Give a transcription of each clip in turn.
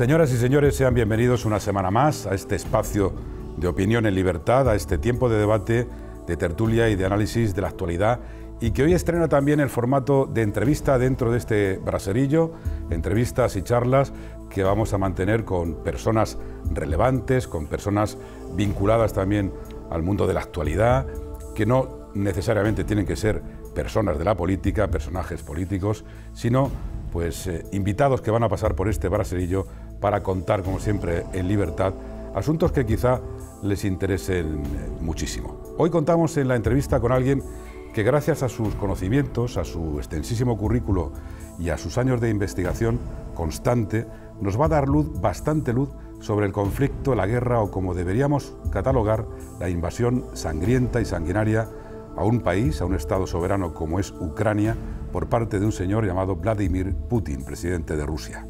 Señoras y señores, sean bienvenidos una semana más a este espacio de opinión en libertad, a este tiempo de debate, de tertulia y de análisis de la actualidad y que hoy estrena también el formato de entrevista dentro de este braserillo, entrevistas y charlas que vamos a mantener con personas relevantes, con personas vinculadas también al mundo de la actualidad, que no necesariamente tienen que ser personas de la política, personajes políticos, sino pues eh, invitados que van a pasar por este braserillo para contar, como siempre, en libertad, asuntos que quizá les interesen eh, muchísimo. Hoy contamos en la entrevista con alguien que gracias a sus conocimientos, a su extensísimo currículo y a sus años de investigación constante, nos va a dar luz, bastante luz, sobre el conflicto, la guerra o como deberíamos catalogar la invasión sangrienta y sanguinaria a un país, a un Estado soberano como es Ucrania, por parte de un señor llamado Vladimir Putin, presidente de Rusia.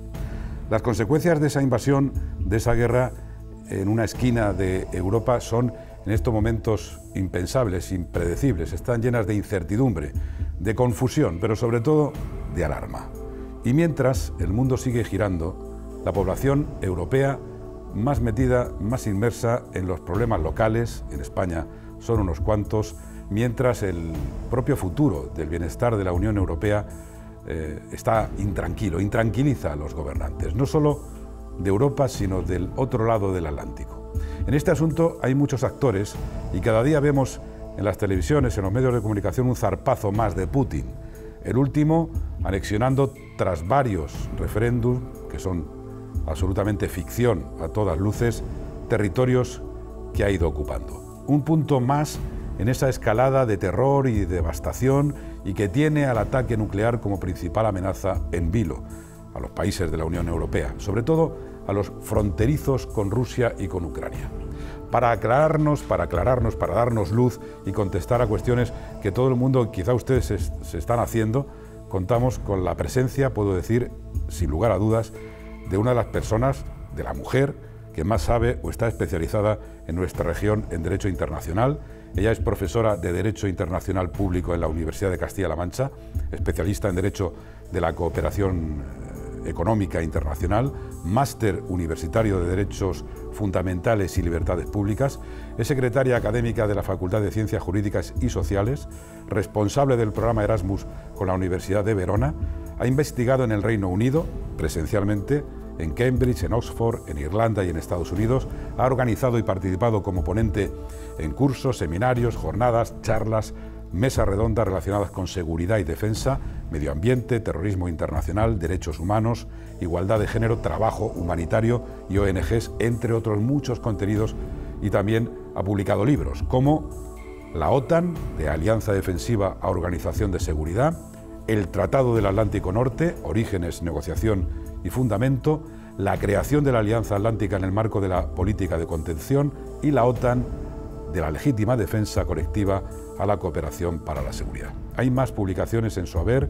Las consecuencias de esa invasión, de esa guerra en una esquina de Europa son en estos momentos impensables, impredecibles, están llenas de incertidumbre, de confusión, pero sobre todo de alarma. Y mientras el mundo sigue girando, la población europea más metida, más inmersa en los problemas locales, en España son unos cuantos, mientras el propio futuro del bienestar de la Unión Europea eh, está intranquilo, intranquiliza a los gobernantes, no solo de Europa, sino del otro lado del Atlántico. En este asunto hay muchos actores y cada día vemos en las televisiones, en los medios de comunicación, un zarpazo más de Putin. El último anexionando tras varios referéndums, que son absolutamente ficción a todas luces, territorios que ha ido ocupando. Un punto más en esa escalada de terror y devastación y que tiene al ataque nuclear como principal amenaza en vilo a los países de la Unión Europea, sobre todo a los fronterizos con Rusia y con Ucrania. Para aclararnos, para aclararnos, para darnos luz y contestar a cuestiones que todo el mundo, quizá ustedes se, se están haciendo, contamos con la presencia, puedo decir, sin lugar a dudas, de una de las personas, de la mujer, que más sabe o está especializada en nuestra región en derecho internacional ella es profesora de Derecho Internacional Público en la Universidad de Castilla-La Mancha, especialista en Derecho de la Cooperación eh, Económica Internacional, máster universitario de Derechos Fundamentales y Libertades Públicas, es secretaria académica de la Facultad de Ciencias Jurídicas y Sociales, responsable del programa Erasmus con la Universidad de Verona, ha investigado en el Reino Unido, presencialmente, en Cambridge, en Oxford, en Irlanda y en Estados Unidos, ha organizado y participado como ponente en cursos, seminarios, jornadas, charlas, mesas redondas relacionadas con seguridad y defensa, medio ambiente, terrorismo internacional, derechos humanos, igualdad de género, trabajo humanitario y ONGs, entre otros muchos contenidos, y también ha publicado libros como La OTAN, de Alianza Defensiva a Organización de Seguridad, El Tratado del Atlántico Norte, Orígenes, Negociación y fundamento la creación de la Alianza Atlántica en el marco de la política de contención y la OTAN de la legítima defensa colectiva a la cooperación para la seguridad. Hay más publicaciones en su haber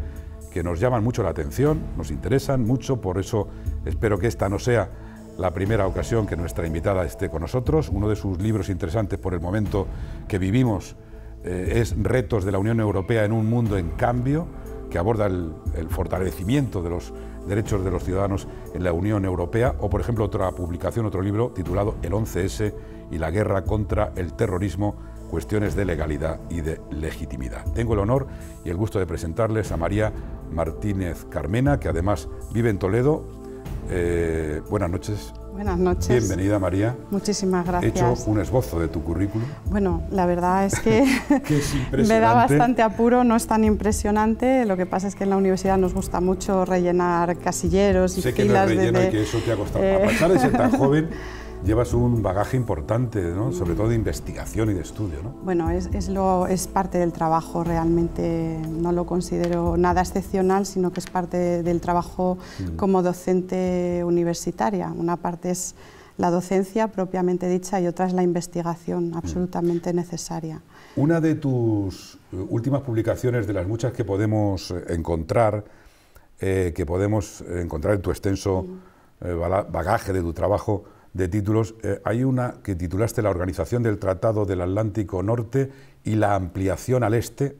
que nos llaman mucho la atención, nos interesan mucho, por eso espero que esta no sea la primera ocasión que nuestra invitada esté con nosotros. Uno de sus libros interesantes por el momento que vivimos eh, es Retos de la Unión Europea en un mundo en cambio, que aborda el fortalecimiento de los derechos de los ciudadanos en la Unión Europea, o por ejemplo otra publicación, otro libro titulado El 11S y la guerra contra el terrorismo, cuestiones de legalidad y de legitimidad. Tengo el honor y el gusto de presentarles a María Martínez Carmena, que además vive en Toledo. Eh, buenas noches, Buenas noches. Bienvenida, María. Muchísimas gracias. He hecho un esbozo de tu currículum. Bueno, la verdad es que, me da bastante apuro, no es tan impresionante. Lo que pasa es que en la universidad nos gusta mucho rellenar casilleros y filas que relleno eso te ha costado. Eh, de ser tan joven llevas un bagaje importante, ¿no? sobre todo de investigación y de estudio. Bueno, es, es, lo, es parte del trabajo, realmente no lo considero nada excepcional, sino que es parte del trabajo mm. como docente universitaria. Una parte es la docencia propiamente dicha y otra es la investigación mm. absolutamente necesaria. Una de tus eh, últimas publicaciones, de las muchas que podemos eh, encontrar, eh, que podemos encontrar en tu extenso mm. bagaje de tu trabajo, de títulos. Eh, hay una que titulaste La Organización del Tratado del Atlántico Norte y la Ampliación al Este.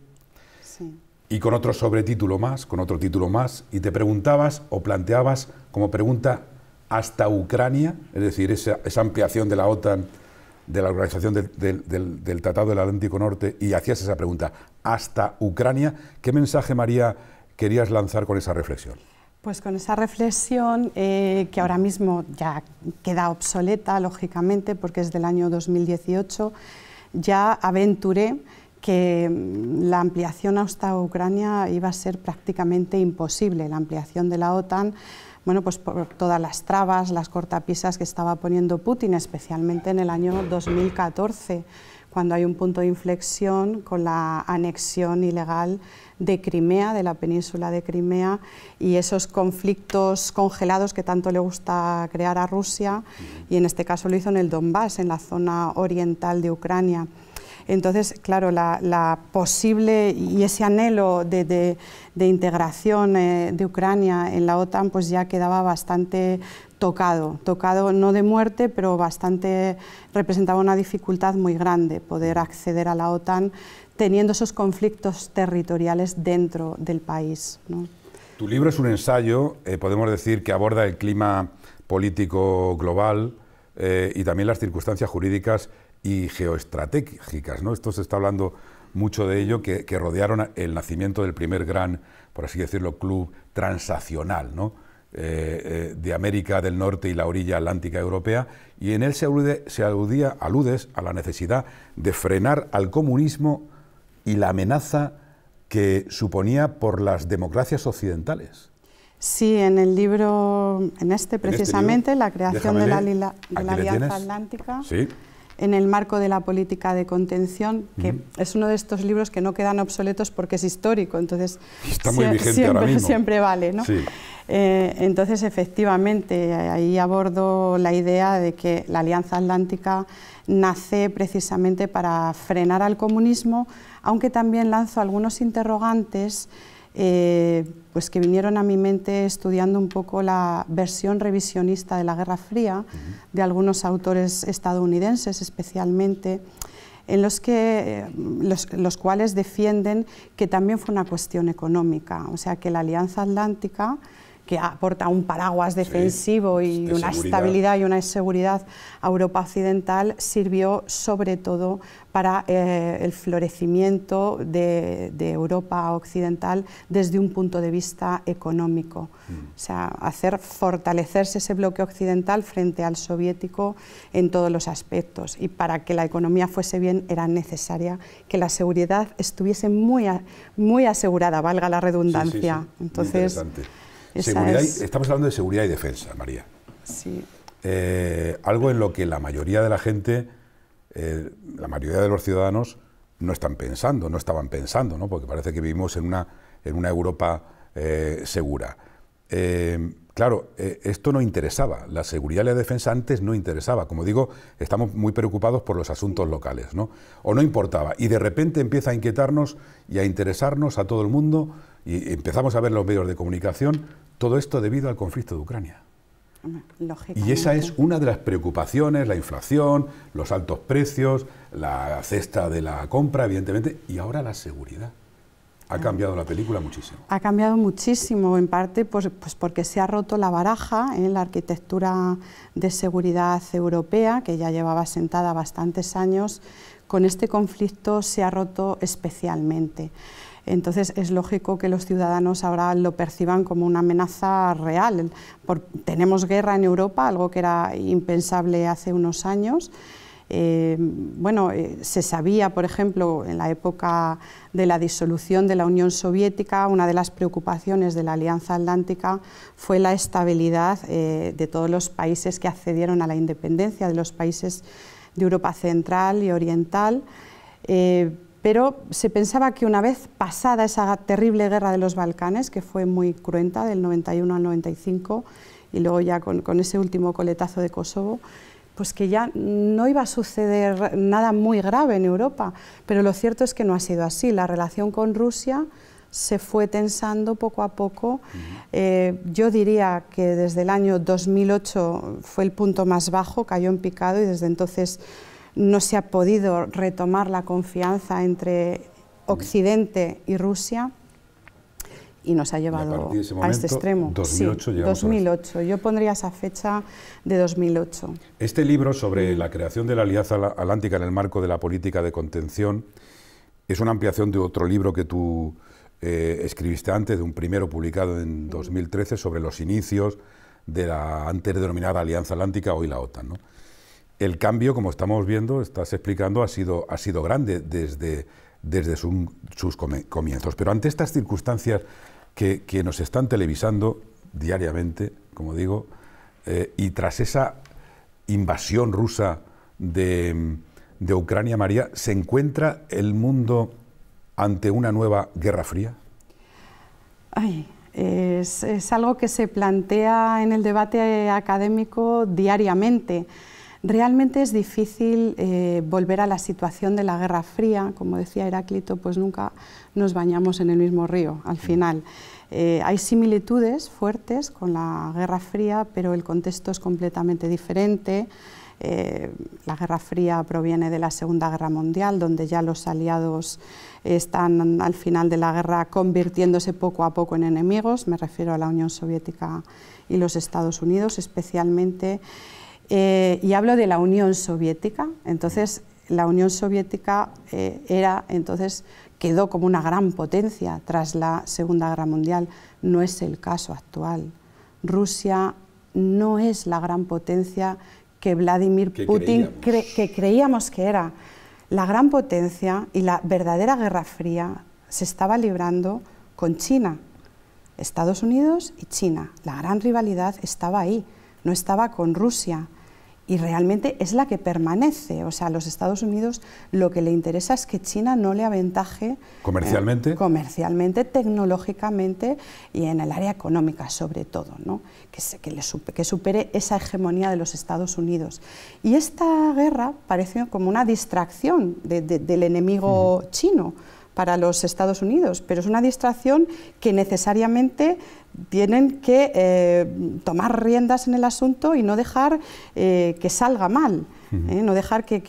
Y con otro sobretítulo más, con otro título más. Y te preguntabas o planteabas como pregunta hasta Ucrania, es decir, esa, ampliación de la OTAN, de la Organización del Tratado del Atlántico Norte, y hacías esa pregunta, hasta Ucrania. ¿Qué mensaje, María, querías lanzar con esa reflexión? Pues con esa reflexión, eh, que ahora mismo ya queda obsoleta, lógicamente, porque es del año 2018, ya aventuré que mm, la ampliación hasta Ucrania iba a ser prácticamente imposible, la ampliación de la OTAN, bueno, pues por todas las trabas, las cortapisas que estaba poniendo Putin, especialmente en el año 2014, cuando hay un punto de inflexión con la anexión ilegal de Crimea, de la península de Crimea, y esos conflictos congelados que tanto le gusta crear a Rusia, y en este caso lo hizo en el Donbass, en la zona oriental de Ucrania. Entonces, claro, la, posible y ese anhelo de, integración eh, de Ucrania en la OTAN pues ya quedaba bastante tocado, tocado no de muerte, pero bastante representaba una dificultad muy grande poder acceder a la OTAN teniendo esos conflictos territoriales dentro del país. Tu libro es un ensayo, eh, podemos decir, que aborda el clima político global eh, y también las circunstancias jurídicas y geoestratégicas. ¿no? Esto se está hablando mucho de ello, que, rodearon el nacimiento del primer gran, por así decirlo, club transaccional ¿no? Eh, eh, de América del Norte y la orilla atlántica europea, y en él se, se aludía, aludes a la necesidad de frenar al comunismo y la amenaza que suponía por las democracias occidentales. Sí, en el libro, en este, este precisamente, La creación de la, de la Alianza Atlántica. Sí en el marco de la política de contención, que es uno de estos libros que no quedan obsoletos porque es histórico, entonces Está muy vigente siempre, vale. ¿no? Eh, entonces, efectivamente, ahí abordo la idea de que la Alianza Atlántica nace precisamente para frenar al comunismo, aunque también lanzo algunos interrogantes eh, pues que vinieron a mi mente estudiando un poco la versión revisionista de la Guerra Fría, de algunos autores estadounidenses especialmente, en los, que, eh, los, cuales defienden que también fue una cuestión económica, o sea que la Alianza Atlántica que aporta un paraguas defensivo y una estabilidad y una seguridad a Europa Occidental, sirvió sobre todo para eh, el florecimiento de, Europa Occidental desde un punto de vista económico. Mm. O sea, hacer fortalecerse ese bloque occidental frente al soviético en todos los aspectos. Y para que la economía fuese bien era necesaria que la seguridad estuviese muy, muy asegurada, valga la redundancia. Entonces, estamos hablando de seguridad y defensa, María. Sí. Eh, algo en lo que la mayoría de la gente, eh, la mayoría de los ciudadanos, no están pensando, no estaban pensando, ¿no? porque parece que vivimos en una, en Europa eh, segura. claro, esto no interesaba, la seguridad y la defensa antes no interesaba, como digo, estamos muy preocupados por los asuntos locales, ¿no? o no importaba, y de repente empieza a inquietarnos y a interesarnos a todo el mundo y empezamos a ver los medios de comunicación, todo esto debido al conflicto de Ucrania. Y esa es una de las preocupaciones, la inflación, los altos precios, la cesta de la compra, evidentemente, y ahora la seguridad. Ha cambiado la película muchísimo. Ha cambiado muchísimo, en parte pues, pues porque se ha roto la baraja en la arquitectura de seguridad europea, que ya llevaba sentada bastantes años, con este conflicto se ha roto especialmente. Entonces es lógico que los ciudadanos ahora lo perciban como una amenaza real. tenemos guerra en Europa, algo que era impensable hace unos años. Eh, bueno, eh, se sabía, por ejemplo, en la época de la disolución de la Unión Soviética, una de las preocupaciones de la Alianza Atlántica fue la estabilidad eh, de todos los países que accedieron a la independencia, de los países de Europa Central y Oriental pero se pensaba que una vez pasada esa terrible guerra de los Balcanes, que fue muy cruenta, del 91 al 95, y luego ya con, ese último coletazo de Kosovo, pues que ya no iba a suceder nada muy grave en Europa, pero lo cierto es que no ha sido así. La relación con Rusia se fue tensando poco a poco. Eh, yo diría que desde el año 2008 fue el punto más bajo, cayó en picado y desde entonces no se ha podido retomar la confianza entre Occidente y Rusia y nos ha llevado a, este extremo. 2008, Yo pondría esa fecha de 2008. Este libro sobre la creación de la Alianza Atlántica en el marco de la política de contención es una ampliación de otro libro que tú eh, escribiste antes, de un primero publicado en 2013 sobre los inicios de la antes denominada Alianza Atlántica, hoy la OTAN el cambio, como estamos viendo, estás explicando, ha sido, ha sido grande desde, desde sus comienzos. Pero ante estas circunstancias que, nos están televisando diariamente, como digo, eh, y tras esa invasión rusa de, Ucrania, María, ¿se encuentra el mundo ante una nueva guerra fría? Ay, es, es, algo que se plantea en el debate académico diariamente. Realmente es difícil eh, volver a la situación de la Guerra Fría, como decía Heráclito, pues nunca nos bañamos en el mismo río al mm. final. Eh, hay similitudes fuertes con la Guerra Fría, pero el contexto es completamente diferente. Eh, la Guerra Fría proviene de la Segunda Guerra Mundial, donde ya los aliados están al final de la guerra convirtiéndose poco a poco en enemigos, me refiero a la Unión Soviética y los Estados Unidos especialmente. Eh, y hablo de la Unión Soviética. Entonces, la Unión Soviética eh, era, entonces, quedó como una gran potencia tras la Segunda Guerra Mundial. No es el caso actual. Rusia no es la gran potencia que Vladimir Putin que creíamos que era. La gran potencia y la verdadera Guerra Fría se estaba librando con China, Estados Unidos y China. La gran rivalidad estaba ahí, no estaba con Rusia y realmente es la que permanece. O sea, a los Estados Unidos lo que le interesa es que China no le aventaje eh, comercialmente, comercialmente tecnológicamente y en el área económica sobre todo, ¿no? que, que, le supere esa hegemonía de los Estados Unidos. Y esta guerra parece como una distracción del enemigo chino para los Estados Unidos, pero es una distracción que necesariamente tienen que eh, tomar riendas en el asunto y no dejar eh, que salga mal, ¿eh? no dejar que,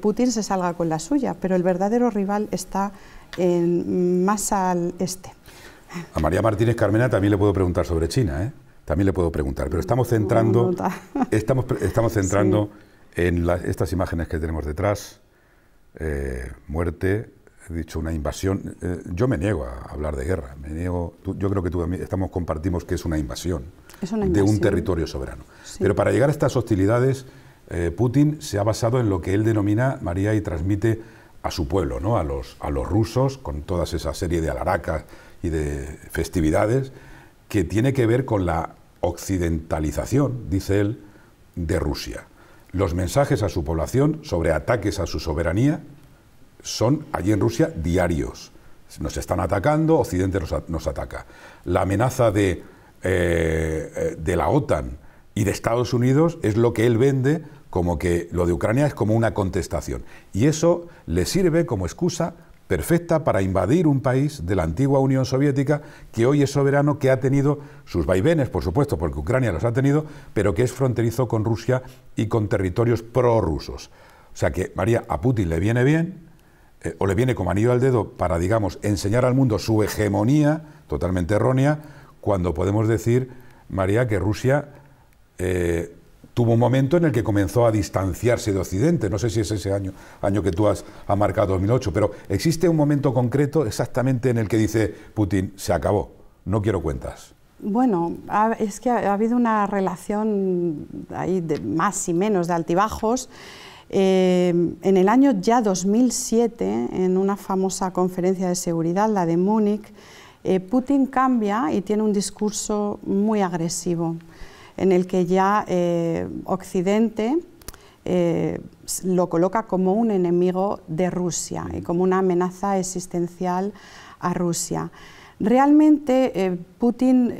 Putin se salga con la suya, pero el verdadero rival está en, más al este. A María Martínez Carmena también le puedo preguntar sobre China, también le puedo preguntar, pero estamos centrando, estamos, estamos centrando en estas imágenes que tenemos detrás, muerte, he dicho una invasión. Eh, yo me niego a hablar de guerra. Me niego. yo creo que tú estamos compartimos que es una invasión, de un territorio soberano. Pero para llegar a estas hostilidades, eh, Putin se ha basado en lo que él denomina María y transmite a su pueblo, ¿no? A los a los rusos con toda esa serie de alaracas y de festividades que tiene que ver con la occidentalización, dice él, de Rusia. Los mensajes a su población sobre ataques a su soberanía son allí en Rusia diarios. Nos están atacando, Occidente nos, ataca. La amenaza de, eh, eh, de la OTAN y de Estados Unidos es lo que él vende como que lo de Ucrania es como una contestación. Y eso le sirve como excusa perfecta para invadir un país de la antigua Unión Soviética que hoy es soberano, que ha tenido sus vaivenes, por supuesto, porque Ucrania los ha tenido, pero que es fronterizo con Rusia y con territorios prorrusos. O sea que, María, a Putin le viene bien eh, o le viene como anillo al dedo para, digamos, enseñar al mundo su hegemonía totalmente errónea, cuando podemos decir, María, que Rusia eh, tuvo un momento en el que comenzó a distanciarse de Occidente. No sé si es ese año, año que tú has, marcado, 2008, pero existe un momento concreto exactamente en el que dice Putin, se acabó, no quiero cuentas. Bueno, es que ha, habido una relación ahí de más y menos de altibajos. Em, en el año ya 2007, en una famosa conferencia de seguridad, la de Múnich, eh, Putin cambia y tiene un discurso muy agresivo, en el que ya eh, Occidente eh, lo coloca como un enemigo de Rusia y como una amenaza existencial a Rusia. Realmente Putin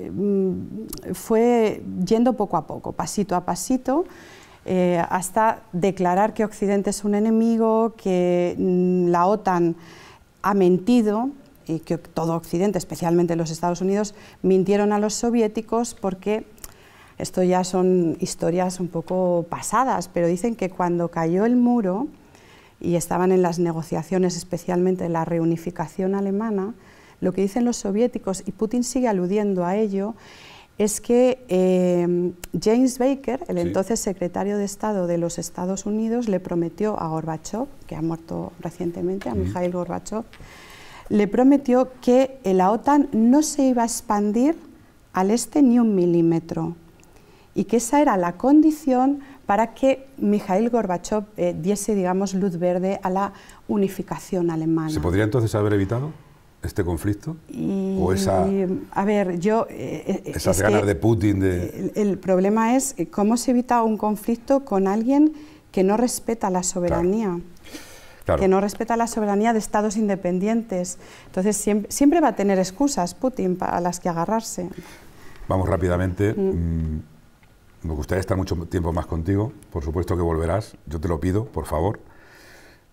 em, fue yendo poco a poco, pasito a pasito, eh, hasta declarar que Occidente es un enemigo, que mm, la OTAN ha mentido y que todo Occidente, especialmente los Estados Unidos, mintieron a los soviéticos porque esto ya son historias un poco pasadas, pero dicen que cuando cayó el muro y estaban en las negociaciones, especialmente la reunificación alemana, lo que dicen los soviéticos, y Putin sigue aludiendo a ello, es que em, James Baker, el entonces secretario de Estado de los Estados Unidos, le prometió a Gorbachev, que ha muerto recientemente, a Mikhail Gorbachev, le prometió que la OTAN no se iba a expandir al este ni un milímetro y que esa era la condición para que Mikhail Gorbachev eh, diese, digamos, luz verde a la unificación alemana. ¿Se podría entonces haber evitado? este conflicto? ¿O a ver, yo, eh, eh, esas ganas de Putin El, problema es eh, cómo se evita un conflicto con alguien que no respeta la soberanía. que no respeta la soberanía de estados independientes. Entonces siempre, va a tener excusas Putin para las que agarrarse. Vamos rápidamente. Mm. Mm, me gustaría estar mucho tiempo más contigo. Por supuesto que volverás. Yo te lo pido, por favor.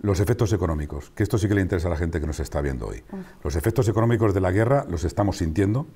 Los efectos económicos, que esto sí que le interesa a la gente que nos está viendo hoy. Los efectos económicos de la guerra los estamos sintiendo,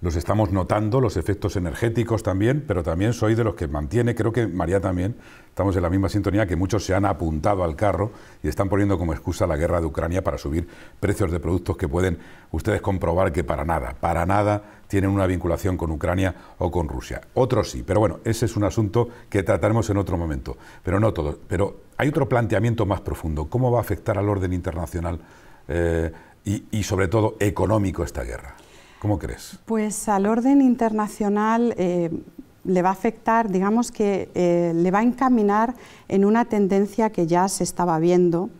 los estamos notando, los efectos energéticos también, pero también soy de los que mantiene, creo que María también, estamos en la misma sintonía, que muchos se han apuntado al carro y están poniendo como excusa la guerra de Ucrania para subir precios de productos que pueden ustedes comprobar que para nada, para nada tienen una vinculación con Ucrania o con Rusia. Otros sí, pero bueno, ese es un asunto que trataremos en otro momento, pero no todo. Pero hay otro planteamiento más profundo, ¿cómo va a afectar al orden internacional eh, y, y sobre todo económico esta guerra? ¿Cómo crees? Pues al orden internacional eh, le va a afectar, digamos que eh, le va a encaminar en una tendencia que ya se estaba viendo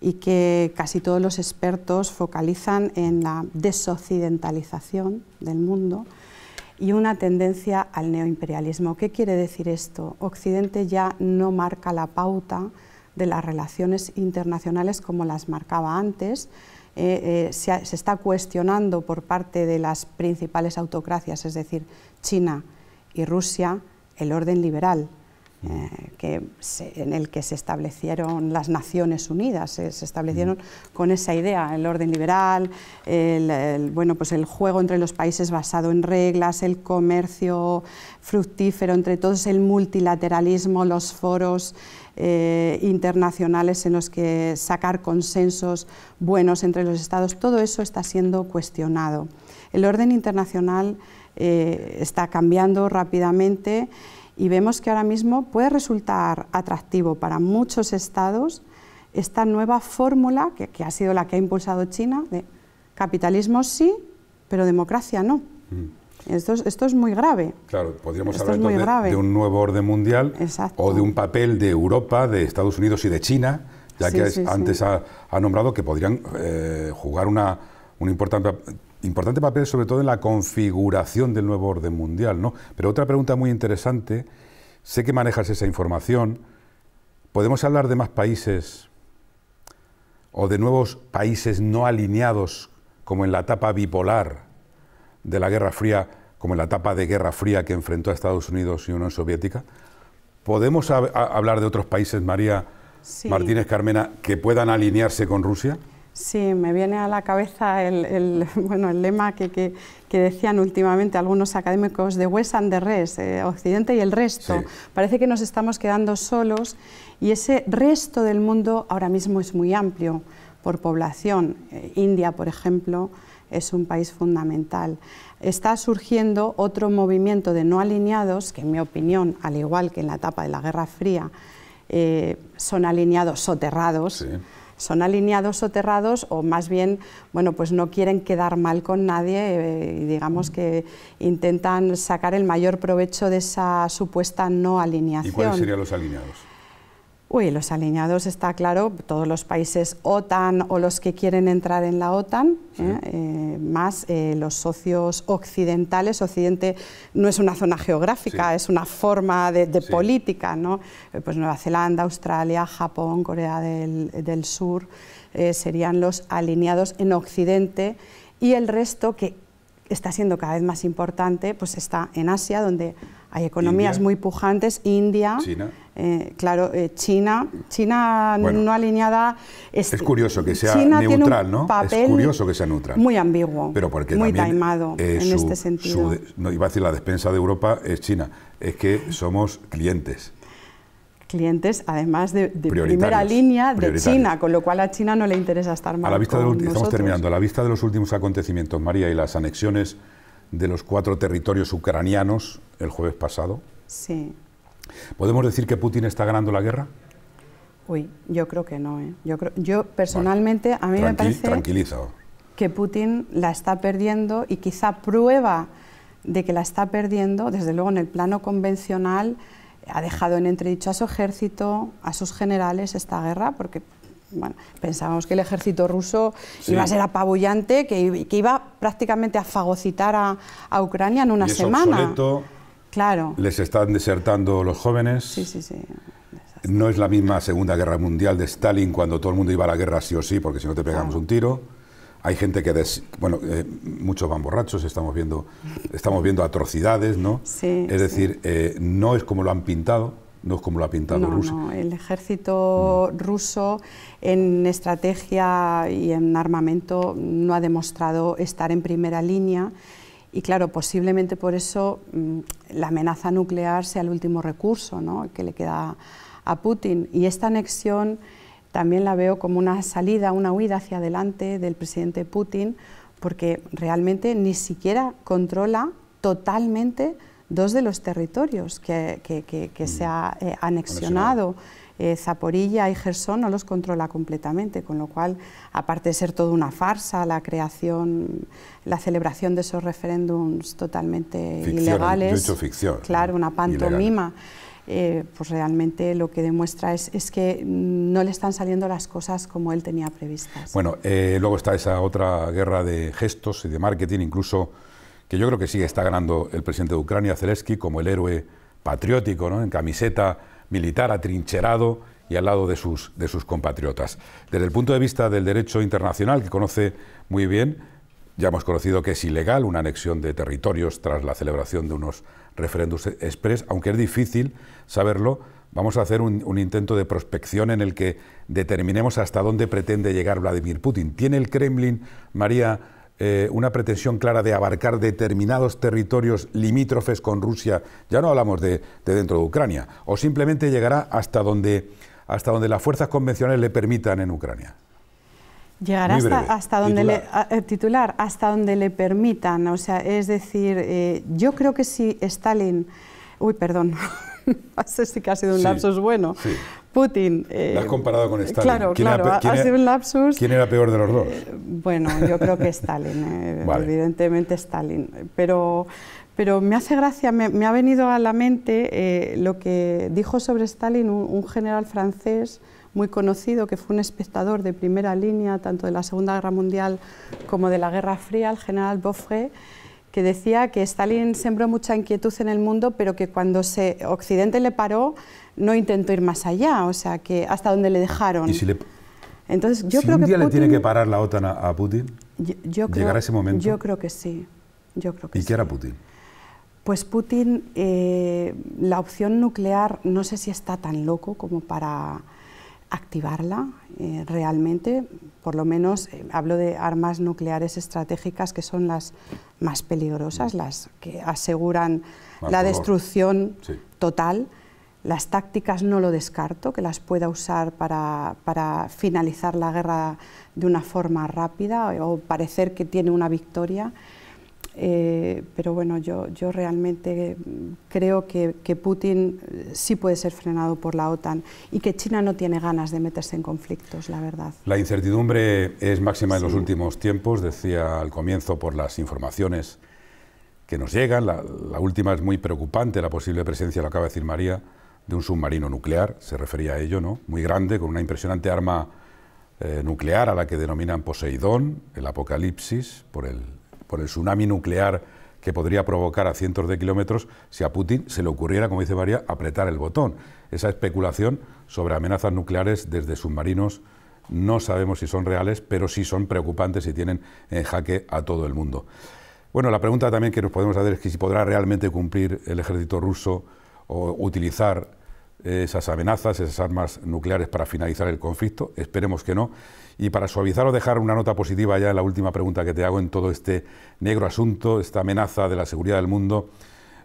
y que casi todos los expertos focalizan en la desoccidentalización del mundo y una tendencia al neoimperialismo. ¿Qué quiere decir esto? Occidente ya no marca la pauta de las relaciones internacionales como las marcaba antes, eh, eh, se, está cuestionando por parte de las principales autocracias, es decir, China y Rusia, el orden liberal. Eh, en el que se establecieron las Naciones Unidas, se establecieron mm. con esa idea, el orden liberal, bueno, pues el juego entre los países basado en reglas, el comercio fructífero entre todos, el multilateralismo, los foros, eh, internacionales en los que sacar consensos buenos entre los estados, todo eso está siendo cuestionado. El orden internacional eh, está cambiando rápidamente y vemos que ahora mismo puede resultar atractivo para muchos estados esta nueva fórmula que, ha sido la que ha impulsado China de capitalismo sí, pero democracia no. Mm. Esto es, muy grave. Claro, podríamos hablar de, un nuevo orden mundial o de un papel de Europa, de Estados Unidos y de China, ya que antes Ha, nombrado que podrían eh, jugar una, un importante, importante papel, sobre todo en la configuración del nuevo orden mundial. ¿no? Pero otra pregunta muy interesante, sé que manejas esa información, ¿podemos hablar de más países o de nuevos países no alineados como en la etapa bipolar? de la Guerra Fría, como en la etapa de Guerra Fría que enfrentó a Estados Unidos y Unión Soviética. ¿Podemos hablar de otros países, María Martínez Carmena, que puedan alinearse con Rusia? Sí, me viene a la cabeza el, bueno, el lema que, decían últimamente algunos académicos de West and the Rest, eh, Occidente y el resto. Parece que nos estamos quedando solos y ese resto del mundo ahora mismo es muy amplio por población. Eh, India, por ejemplo, es un país fundamental. Está surgiendo otro movimiento de no alineados, que en mi opinión, al igual que en la etapa de la Guerra Fría, eh, son alineados soterrados. Son alineados soterrados o más bien, bueno, pues no quieren quedar mal con nadie eh, y digamos que intentan sacar el mayor provecho de esa supuesta no alineación. ¿Y cuáles serían los alineados? Uy, los alineados está claro, todos los países OTAN o los que quieren entrar en la OTAN, ¿eh? Eh, más eh, los socios occidentales. Occidente no es una zona geográfica, es una forma de, política, ¿no? Pues Nueva Zelanda, Australia, Japón, Corea del, del Sur serían los alineados en Occidente y el resto que está siendo cada vez más importante, pues está en Asia, donde hay economías muy pujantes, India, China. Eh, claro, eh, China, China no alineada. Es, curioso que sea neutral, ¿no? Es curioso que sea neutral. Muy ambiguo. Pero porque muy también, taimado eh, en este sentido. no, iba a decir la despensa de Europa es China. Es que somos clientes clientes, además de, primera línea de China, con lo cual a China no le interesa estar mal. A la vista estamos terminando. A la vista de los últimos acontecimientos, María, y las anexiones de los cuatro territorios ucranianos el jueves pasado. Sí. ¿Podemos decir que Putin está ganando la guerra? Uy, yo creo que no. ¿eh? Yo, creo, yo personalmente, a mí me parece que Putin la está perdiendo y quizá prueba de que la está perdiendo, desde luego en el plano convencional, ha dejado en entredicho a su ejército, a sus generales esta guerra, porque bueno, pensábamos que el ejército ruso iba a ser apabullante, que, iba prácticamente a fagocitar a, Ucrania en una semana. claro. Les están desertando los jóvenes. Sí, sí, sí. No es la misma Segunda Guerra Mundial de Stalin cuando todo el mundo iba a la guerra sí o sí, porque si no te pegamos un tiro. Hay gente que, bueno, eh, muchos van borrachos, estamos viendo, estamos viendo atrocidades, ¿no? Sí, es decir, eh, no es como lo han pintado, no es como lo ha pintado Rusia. el ejército mm. ruso en estrategia y en armamento no ha demostrado estar en primera línea y claro, posiblemente por eso mm, la amenaza nuclear sea el último recurso que le queda a Putin. Y esta anexión también la veo como una salida, una huida hacia adelante del presidente Putin, porque realmente ni siquiera controla totalmente dos de los territorios que, mm. se ha eh, anexionado. Eh, Zaporilla y Gerson no los controla completamente, con lo cual, aparte de ser toda una farsa, la creación, la celebración de esos referéndums totalmente ilegales, ficción, claro, una pantomima. Eh, pues realmente lo que demuestra es, que no le están saliendo las cosas como él tenía previstas. Bueno, eh, luego está esa otra guerra de gestos y de marketing, incluso que yo creo que sigue está ganando el presidente de Ucrania, Zelensky, como el héroe patriótico, en camiseta militar atrincherado y al lado de sus, de sus compatriotas. Desde el punto de vista del derecho internacional, que conoce muy bien, ya hemos conocido que es ilegal una anexión de territorios tras la celebración de unos referéndums express, aunque es difícil saberlo, vamos a hacer un, un, intento de prospección en el que determinemos hasta dónde pretende llegar Vladimir Putin. ¿Tiene el Kremlin, María, eh, una pretensión clara de abarcar determinados territorios limítrofes con Rusia, ya no hablamos de, dentro de Ucrania, o simplemente llegará hasta donde, hasta donde las fuerzas convencionales le permitan en Ucrania. Llegará hasta, donde le eh, titular, hasta donde le permitan. O sea, es decir, eh, yo creo que si Stalin, uy, perdón, no sé si que ha sido un lapsus bueno, Putin. has eh, comparado con Stalin? Claro, claro, ha sido un lapsus. ¿Quién era peor de los dos? Eh, bueno, yo creo que Stalin, eh, evidentemente Stalin. Pero, pero me hace gracia, me, ha venido a la mente lo que dijo sobre Stalin un, general francés muy conocido, que fue un espectador de primera línea, tanto de la Segunda Guerra Mundial como de la Guerra Fría, el general Bofré, que decía que Stalin sembró mucha inquietud en el mundo, pero que cuando se Occidente le paró, no intentó ir más allá, o sea, que hasta donde le dejaron. ¿Y si le, Entonces, yo creo que le tiene que parar la OTAN a, Putin, yo, creo, llegará ese momento. Yo creo que sí. Yo creo ¿Y qué Putin? Pues Putin, eh, la opción nuclear, no sé si está tan loco como para activarla eh, realmente, por lo menos eh, hablo de armas nucleares estratégicas que son las más peligrosas, las que aseguran la destrucción sí. total. Las tácticas no lo descarto, que las pueda usar para, finalizar la guerra de una forma rápida o parecer que tiene una victoria. Eh, pero bueno, yo, realmente creo que, Putin eh, sí puede ser frenado por la OTAN y que China no tiene ganas de meterse en conflictos, la verdad. La incertidumbre es máxima en los últimos tiempos, decía al comienzo por las informaciones que nos llegan. la última es muy preocupante, la posible presencia, lo acaba de decir María, de un submarino nuclear, se refería a ello, ¿no? Muy grande, con una impresionante arma eh, nuclear a la que denominan Poseidón, el apocalipsis, por el, por el tsunami nuclear que podría provocar a cientos de kilómetros si a Putin se le ocurriera, como dice María, apretar el botón. Esa especulación sobre amenazas nucleares desde submarinos no sabemos si son reales, pero sí son preocupantes y tienen en jaque a todo el mundo. Bueno, la pregunta también que nos podemos hacer es que si podrá realmente cumplir el ejército ruso o utilizar esas amenazas, esas armas nucleares para finalizar el conflicto. Esperemos que no. Y para suavizar o dejar una nota positiva ya en la última pregunta que te hago en todo este negro asunto, esta amenaza de la seguridad del mundo,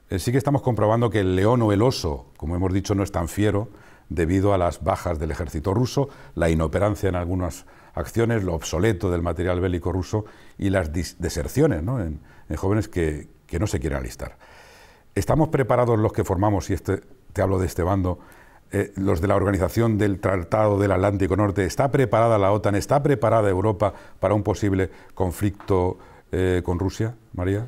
eh, sí que estamos comprobando que el león o el oso, como hemos dicho, no es tan fiero debido a las bajas del ejército ruso, la inoperancia en algunas acciones, lo obsoleto del material bélico ruso y las deserciones en, jóvenes que no se quieren alistar. ¿Estamos preparados los que formamos, y este, te hablo de este bando, eh, los de la organización del Tratado del Atlántico Norte, ¿está preparada la OTAN, está preparada Europa para un posible conflicto eh, con Rusia, María?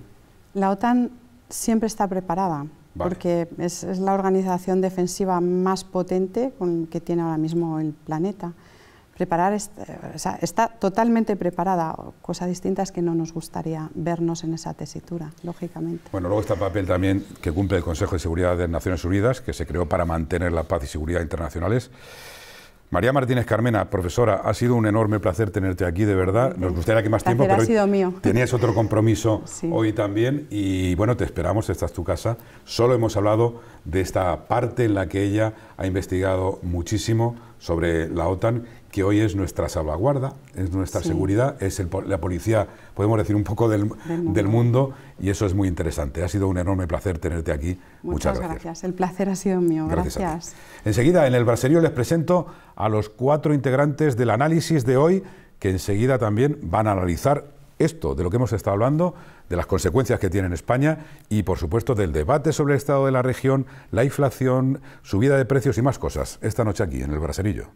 La OTAN siempre está preparada, porque es, la organización defensiva más potente que tiene ahora mismo el planeta preparar está, totalmente preparada. Cosa distinta es que no nos gustaría vernos en esa tesitura, lógicamente. Bueno, luego está el papel también que cumple el Consejo de Seguridad de Naciones Unidas, que se creó para mantener la paz y seguridad internacionales. María Martínez Carmena, profesora, ha sido un enorme placer tenerte aquí, de verdad. Nos gustaría que más tiempo, pero ha tenías otro compromiso hoy también y bueno, te esperamos, esta es tu casa. Solo hemos hablado de esta parte en la que ella ha investigado muchísimo sobre la OTAN que hoy es nuestra salvaguarda, es nuestra seguridad, es la policía, podemos decir, un poco del, mundo y eso es muy interesante. Ha sido un enorme placer tenerte aquí. Muchas, gracias. El placer ha sido mío. Gracias. Enseguida, en el braserío les presento a los cuatro integrantes del análisis de hoy, que enseguida también van a analizar esto de lo que hemos estado hablando, de las consecuencias que tiene en España y, por supuesto, del debate sobre el estado de la región, la inflación, subida de precios y más cosas, esta noche aquí, en el Braserillo.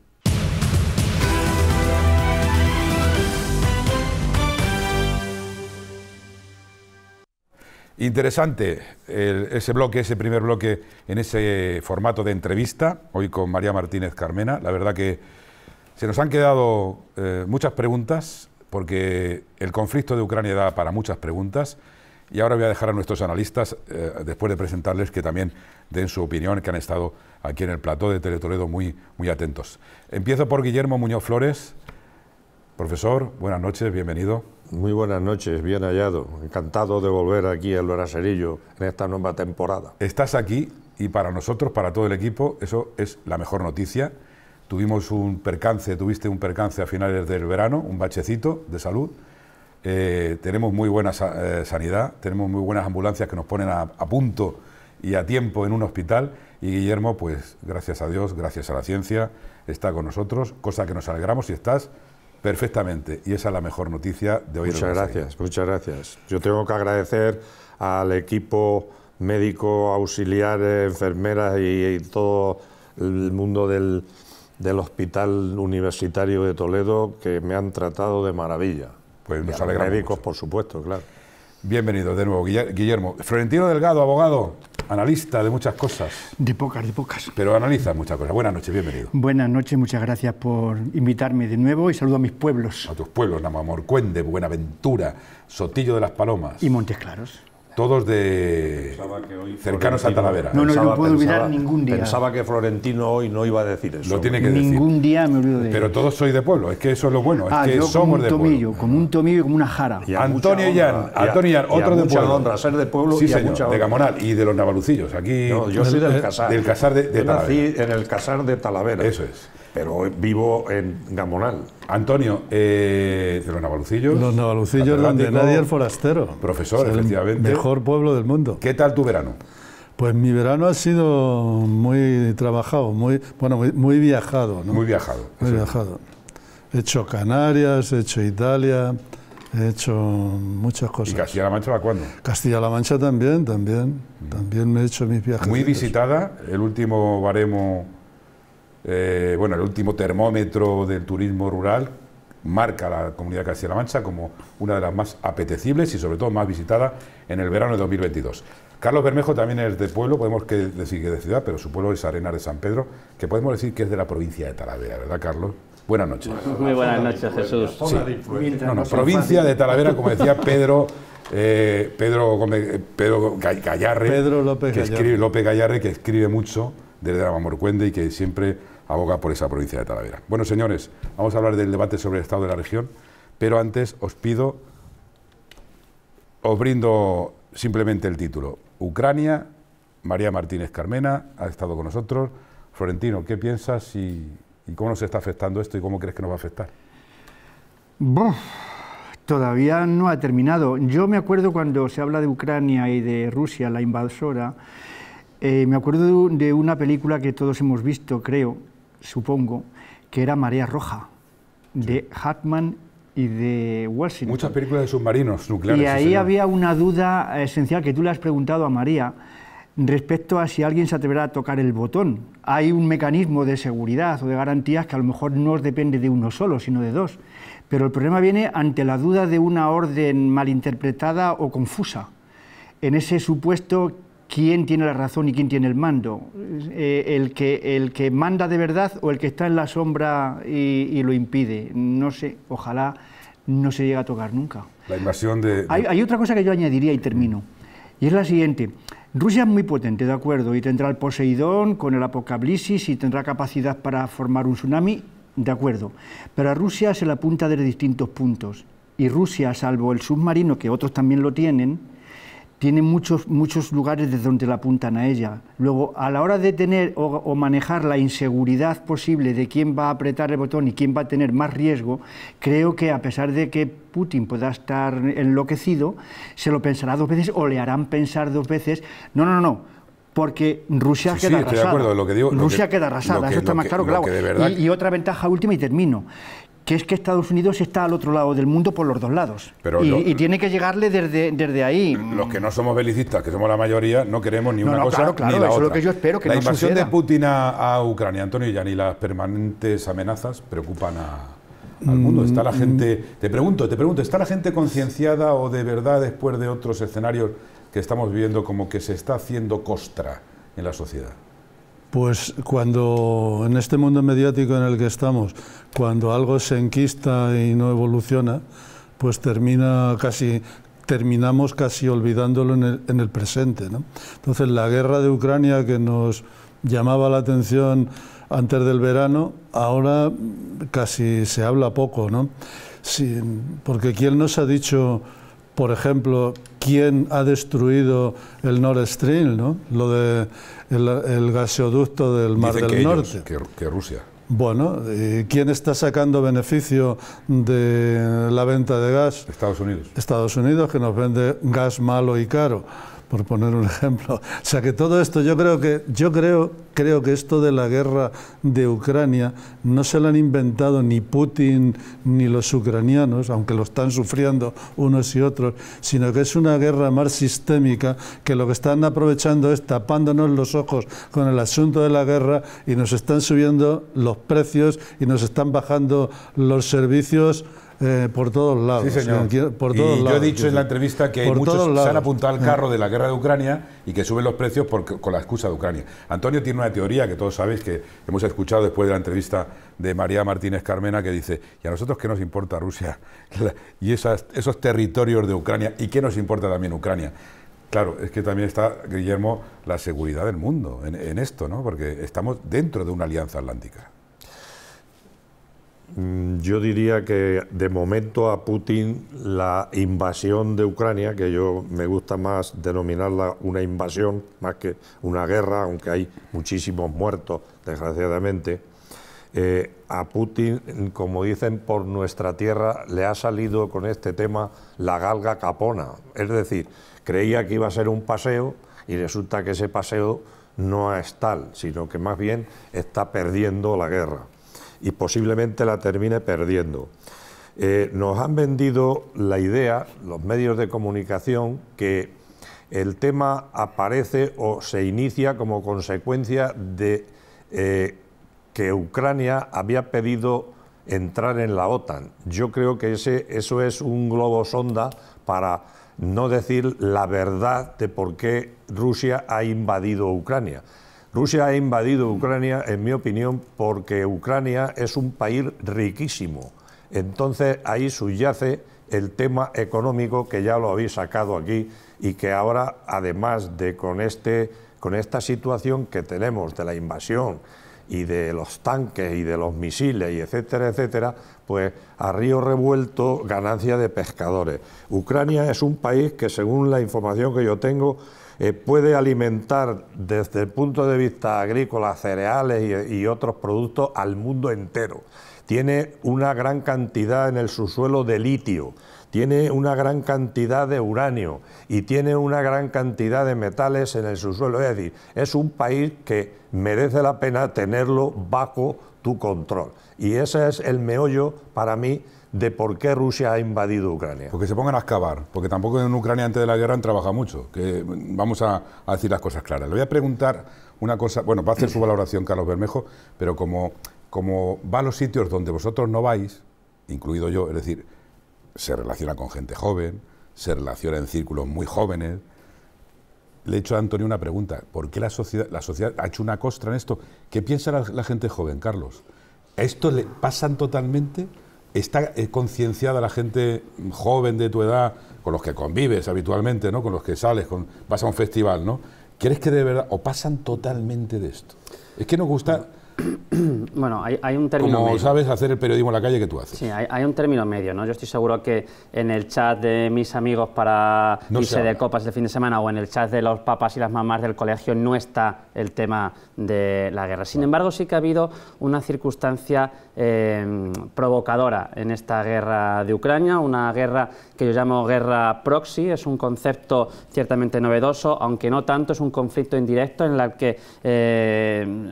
Interesante ese bloque, ese primer bloque en ese formato de entrevista, hoy con María Martínez Carmena. La verdad que se nos han quedado eh, muchas preguntas, porque el conflicto de Ucrania da para muchas preguntas. Y ahora voy a dejar a nuestros analistas, eh, después de presentarles, que también den su opinión, que han estado aquí en el plató de Teletoledo muy, muy atentos. Empiezo por Guillermo Muñoz Flores. Profesor, buenas noches, bienvenido. Muy buenas noches, bien hallado. Encantado de volver aquí al Braserillo en esta nueva temporada. Estás aquí y para nosotros, para todo el equipo, eso es la mejor noticia. Tuvimos un percance, tuviste un percance a finales del verano, un bachecito de salud. Eh, tenemos muy buena eh, sanidad, tenemos muy buenas ambulancias que nos ponen a, a punto y a tiempo en un hospital. Y Guillermo, pues gracias a Dios, gracias a la ciencia, está con nosotros, cosa que nos alegramos y estás Perfectamente, y esa es la mejor noticia de hoy. Muchas gracias, muchas gracias. Yo tengo que agradecer al equipo médico, auxiliares, enfermeras y, todo el mundo del, Hospital Universitario de Toledo que me han tratado de maravilla. Pues nos los Médicos, por supuesto, claro. Bienvenido de nuevo, Guillermo. Florentino Delgado, abogado, analista de muchas cosas. De pocas, de pocas. Pero analiza muchas cosas. Buenas noches, bienvenido. Buenas noches, muchas gracias por invitarme de nuevo y saludo a mis pueblos. A tus pueblos, Namamorcuende, Buenaventura, Sotillo de las Palomas. Y Montes Claros todos de cercanos a Talavera. No, no, no puedo olvidar ningún día. Pensaba que Florentino hoy no iba a decir eso. Lo tiene que decir. Ningún día me olvido de Pero todos soy de pueblo, es que eso es lo bueno, es ah, que somos de pueblo. Como un tomillo y como una jara. Antonio Yan, Antonio otro de pueblo. honra ser de pueblo sí, de Gamonal y de los Navalucillos. Aquí yo soy del Casar. Del Casar de, Talavera. nací en el Casar de Talavera. Eso es pero vivo en Gamonal. Antonio, eh, de los Navalucillos. Los Navalucillos, donde nadie es forastero. Profesor, efectivamente. mejor pueblo del mundo. ¿Qué tal tu verano? Pues mi verano ha sido muy trabajado, muy bueno, muy, viajado, ¿no? Muy viajado. Muy viajado. He hecho Canarias, he hecho Italia, he hecho muchas cosas. ¿Y Castilla-La Mancha va cuándo? Castilla-La Mancha también, también, mm. también me he hecho mis viajes. Muy visitada, el último baremo eh, bueno, el último termómetro del turismo rural marca la comunidad Castilla-La Mancha como una de las más apetecibles y sobre todo más visitada en el verano de 2022. Carlos Bermejo también es de pueblo, podemos que decir que de ciudad, pero su pueblo es Arena de San Pedro, que podemos decir que es de la provincia de Talavera, ¿verdad, Carlos? Buenas noches. Muy buenas noches, Jesús. provincia de Talavera, como decía Pedro eh, Pedro, eh, Pedro Gallarre, López Gallarre. que escribe Gallarre, que escribe mucho desde la y que siempre aboga por esa provincia de Talavera. Bueno, señores, vamos a hablar del debate sobre el estado de la región, pero antes os pido, os brindo simplemente el título. Ucrania, María Martínez Carmena ha estado con nosotros. Florentino, ¿qué piensas y, cómo nos está afectando esto y cómo crees que nos va a afectar? todavía no ha terminado. Yo me acuerdo cuando se habla de Ucrania y de Rusia, la invasora, eh, me acuerdo de una película que todos hemos visto, creo, supongo, que era maría Roja, de Hartman y de Washington. Muchas películas de submarinos nucleares. Y ahí había una duda eh, esencial que tú le has preguntado a María respecto a si alguien se atreverá a tocar el botón. Hay un mecanismo de seguridad o de garantías que a lo mejor no depende de uno solo, sino de dos. Pero el problema viene ante la duda de una orden malinterpretada o confusa. En ese supuesto quién tiene la razón y quién tiene el mando, eh, el, que, el que manda de verdad o el que está en la sombra y, lo impide. No sé, ojalá no se llegue a tocar nunca. La invasión de... Hay, otra cosa que yo añadiría y termino, y es la siguiente. Rusia es muy potente, de acuerdo, y tendrá el Poseidón con el Apocalipsis y tendrá capacidad para formar un tsunami, de acuerdo. Pero a Rusia se la apunta desde distintos puntos. Y Rusia, salvo el submarino, que otros también lo tienen, tiene muchos, muchos lugares desde donde la apuntan a ella. Luego, a la hora de tener o, manejar la inseguridad posible de quién va a apretar el botón y quién va a tener más riesgo, creo que a pesar de que Putin pueda estar enloquecido, se lo pensará dos veces o le harán pensar dos veces, no, no, no, porque Rusia queda sí, arrasada. de acuerdo, lo que digo, Rusia queda arrasada, eso está más claro que, la y, otra ventaja última y termino que es que Estados Unidos está al otro lado del mundo por los dos lados. Pero y, tiene que llegarle desde, desde ahí. Los que no somos belicistas, que somos la mayoría, no queremos ni una cosa claro, claro, eso lo que yo espero que la invasión de Putin a, Ucrania, Antonio, ya ni las permanentes amenazas preocupan al mundo. Mm, está la mm. gente, te pregunto, te pregunto, ¿está la gente concienciada o de verdad después de otros escenarios que estamos viviendo como que se está haciendo costra en la sociedad? Pues cuando, en este mundo mediático en el que estamos, cuando algo se enquista y no evoluciona, pues termina casi terminamos casi olvidándolo en el, presente. Entonces la guerra de Ucrania que nos llamaba la atención antes del verano, ahora casi se habla poco, ¿no? porque ¿quién nos ha dicho, por ejemplo, quién ha destruido el Nord Stream, ¿no? Lo de el, gasoducto del Mar del Norte. que, Rusia. Bueno, ¿quién está sacando beneficio de la venta de gas? Estados Unidos. Estados Unidos, que nos vende gas malo y caro por poner un ejemplo. O sea que todo esto, yo creo que, yo creo, creo que esto de la guerra de Ucrania no se lo han inventado ni Putin ni los ucranianos, aunque lo están sufriendo unos y otros, sino que es una guerra más sistémica que lo que están aprovechando es tapándonos los ojos con el asunto de la guerra y nos están subiendo los precios y nos están bajando los servicios eh, por todos lados. y yo he dicho en la entrevista que hay muchos se han apuntado al mm. carro de la guerra de Ucrania y que suben los precios con la excusa de Ucrania. Antonio tiene una teoría que todos sabéis que hemos escuchado después de la entrevista de María Martínez Carmena que dice, ¿y a nosotros qué nos importa Rusia y esas, esos territorios de Ucrania? ¿Y qué nos importa también Ucrania? Claro, es que también está, Guillermo, la seguridad del mundo en, en esto, ¿no? Porque estamos dentro de una alianza atlántica. Mm, yo diría que de momento a Putin la invasión de Ucrania, que yo me gusta más denominarla una invasión más que una guerra, aunque hay muchísimos muertos, desgraciadamente, eh, a Putin, como dicen por nuestra tierra, le ha salido con este tema la galga capona. Es decir, creía que iba a ser un paseo y resulta que ese paseo no es tal, sino que más bien está perdiendo la guerra y posiblemente la termine perdiendo. Eh, nos han vendido la idea, los medios de comunicación, que el tema aparece o se inicia como consecuencia de eh, que Ucrania había pedido entrar en la OTAN. Yo creo que ese, eso es un globo sonda para no decir la verdad de por qué Rusia ha invadido Ucrania. Rusia ha invadido Ucrania, en mi opinión, porque Ucrania es un país riquísimo. Entonces ahí subyace el tema económico que ya lo habéis sacado aquí y que ahora, además de con, este, con esta situación que tenemos de la invasión y de los tanques y de los misiles y etcétera, etcétera, pues a río revuelto ganancia de pescadores. Ucrania es un país que, según la información que yo tengo, eh, puede alimentar desde el punto de vista agrícola, cereales y, y otros productos al mundo entero. Tiene una gran cantidad en el subsuelo de litio, tiene una gran cantidad de uranio y tiene una gran cantidad de metales en el subsuelo. Es decir, es un país que merece la pena tenerlo bajo tu control. Y ese es el meollo para mí de por qué Rusia ha invadido Ucrania. Porque se pongan a excavar, porque tampoco en Ucrania antes de la guerra han trabajado mucho, vamos a, decir las cosas claras. Le voy a preguntar una cosa, bueno, va a hacer su valoración Carlos Bermejo, pero como, como va a los sitios donde vosotros no vais, incluido yo, es decir, se relaciona con gente joven, se relaciona en círculos muy jóvenes, le he hecho a Antonio una pregunta. ¿Por qué la sociedad, la sociedad ha hecho una costra en esto? ¿Qué piensa la, gente joven, Carlos? ¿Esto le pasan totalmente? ¿Está eh, concienciada la gente joven de tu edad, con los que convives habitualmente, ¿no? con los que sales, vas a un festival, ¿no? ¿Quieres que de verdad, o pasan totalmente de esto? Es que nos gusta bueno, hay, un término Como sabes hacer el periodismo en la calle que tú haces. Sí, hay, un término medio, ¿no? Yo estoy seguro que en el chat de mis amigos para irse de copas el fin de semana o en el chat de los papás y las mamás del colegio no está el tema de la guerra. Sin embargo, sí que ha habido una circunstancia eh, provocadora en esta guerra de Ucrania, una guerra que yo llamo guerra proxy, es un concepto ciertamente novedoso, aunque no tanto, es un conflicto indirecto en el que... Eh,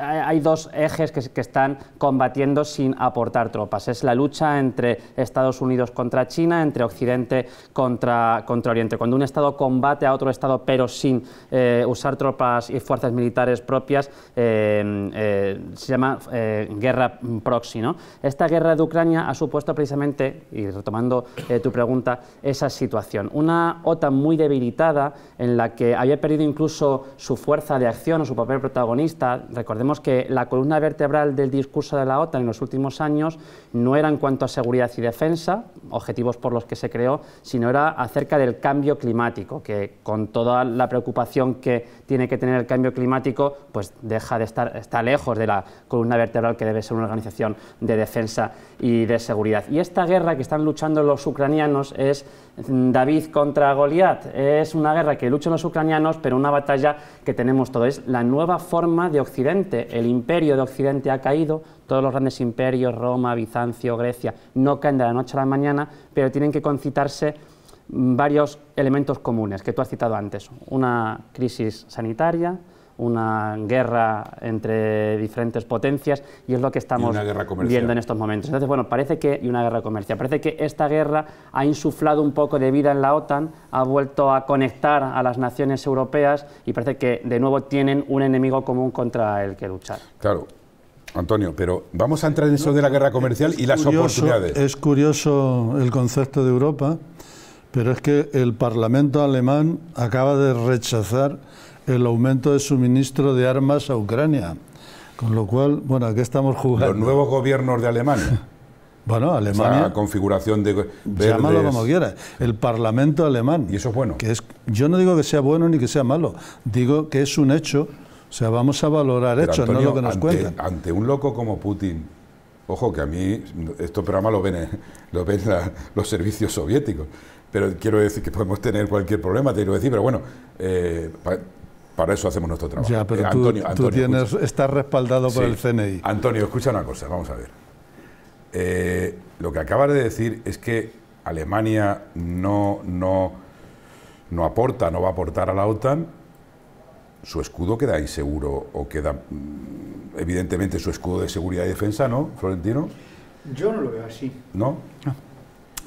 hay dos ejes que, están combatiendo sin aportar tropas. Es la lucha entre Estados Unidos contra China, entre Occidente contra, contra Oriente. Cuando un Estado combate a otro Estado pero sin eh, usar tropas y fuerzas militares propias, eh, eh, se llama guerra proxy. ¿no? Esta guerra de Ucrania ha supuesto precisamente, y retomando tu pregunta, esa situación. Una OTAN muy debilitada en la que había perdido incluso su fuerza de acción o su papel protagonista. Recordemos que la columna vertebral del discurso de la OTAN en los últimos años no era en cuanto a seguridad y defensa, objetivos por los que se creó, sino era acerca del cambio climático, que con toda la preocupación que tiene que tener el cambio climático, pues deja de estar, está lejos de la columna vertebral que debe ser una organización de defensa y de seguridad. Y esta guerra que están luchando los ucranianos es mm, David contra Goliat, es una guerra que luchan los ucranianos, pero una batalla que tenemos todos, es la nueva forma de Occidente el imperio de Occidente ha caído, todos los grandes imperios, Roma, Bizancio, Grecia, no caen de la noche a la mañana, pero tienen que concitarse mm, varios elementos comunes que tú has citado antes. Una crisis sanitaria, una guerra entre diferentes potencias y es lo que estamos viendo en estos momentos. Entonces, bueno, parece que, y una guerra comercial, parece que esta guerra ha insuflado un poco de vida en la OTAN, ha vuelto a conectar a las naciones europeas y parece que de nuevo tienen un enemigo común contra el que luchar. Claro. Antonio, pero vamos a entrar en eso de la guerra comercial y las oportunidades. Es curioso el concepto de Europa, pero es que el Parlamento alemán acaba de rechazar el aumento de suministro de armas a Ucrania. Con lo cual, bueno, ¿a qué estamos jugando? Los nuevos gobiernos de Alemania. Bueno, Alemania. La configuración de. Verdes. Llámalo como quiera El Parlamento alemán. Y eso es bueno. Que es, yo no digo que sea bueno ni que sea malo. Digo que es un hecho. O sea, vamos a valorar hechos, no lo que nos ante, cuentan. Ante un loco como Putin. Ojo, que a mí estos programas lo ven, lo ven los servicios soviéticos pero quiero decir que podemos tener cualquier problema, te decir, pero bueno, eh, para eso hacemos nuestro trabajo. Eh, Antonio, estás respaldado por el CNI. Antonio, escucha una cosa, vamos a ver. Eh, lo que acabas de decir es que Alemania no, no, no aporta, no va a aportar a la OTAN, su escudo queda inseguro o queda, mm, evidentemente, su escudo de seguridad y defensa, ¿no, Florentino? Yo no lo veo así. ¿No? Ah.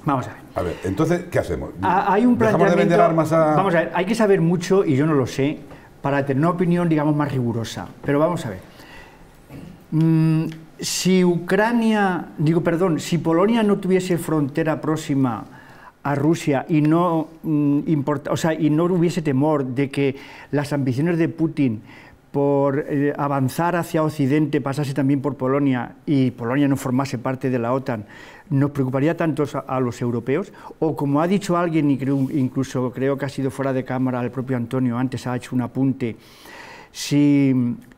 Vamos a ver. A ver, entonces, ¿qué hacemos? hay un plan De vender armas Vamos a ver, hay que saber mucho, y yo no lo sé, para tener una opinión, digamos, más rigurosa. Pero vamos a ver. Mm, si Ucrania, digo, perdón, si Polonia no tuviese frontera próxima a Rusia y no, mm, y no hubiese temor de que las ambiciones de Putin por eh, avanzar hacia Occidente pasase también por Polonia y Polonia no formase parte de la OTAN, nos preocuparía tanto a, los europeos, o como ha dicho alguien, incluso creo que ha sido fuera de cámara el propio Antonio, antes ha hecho un apunte, si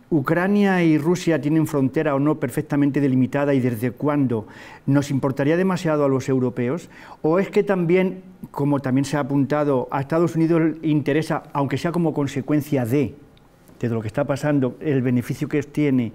Ucrania y Rusia tienen frontera o no perfectamente delimitada y desde cuándo, ¿nos importaría demasiado a los europeos? ¿O es que también, como también se ha apuntado, a Estados Unidos interesa, aunque sea como consecuencia de, de lo que está pasando, el beneficio que tiene?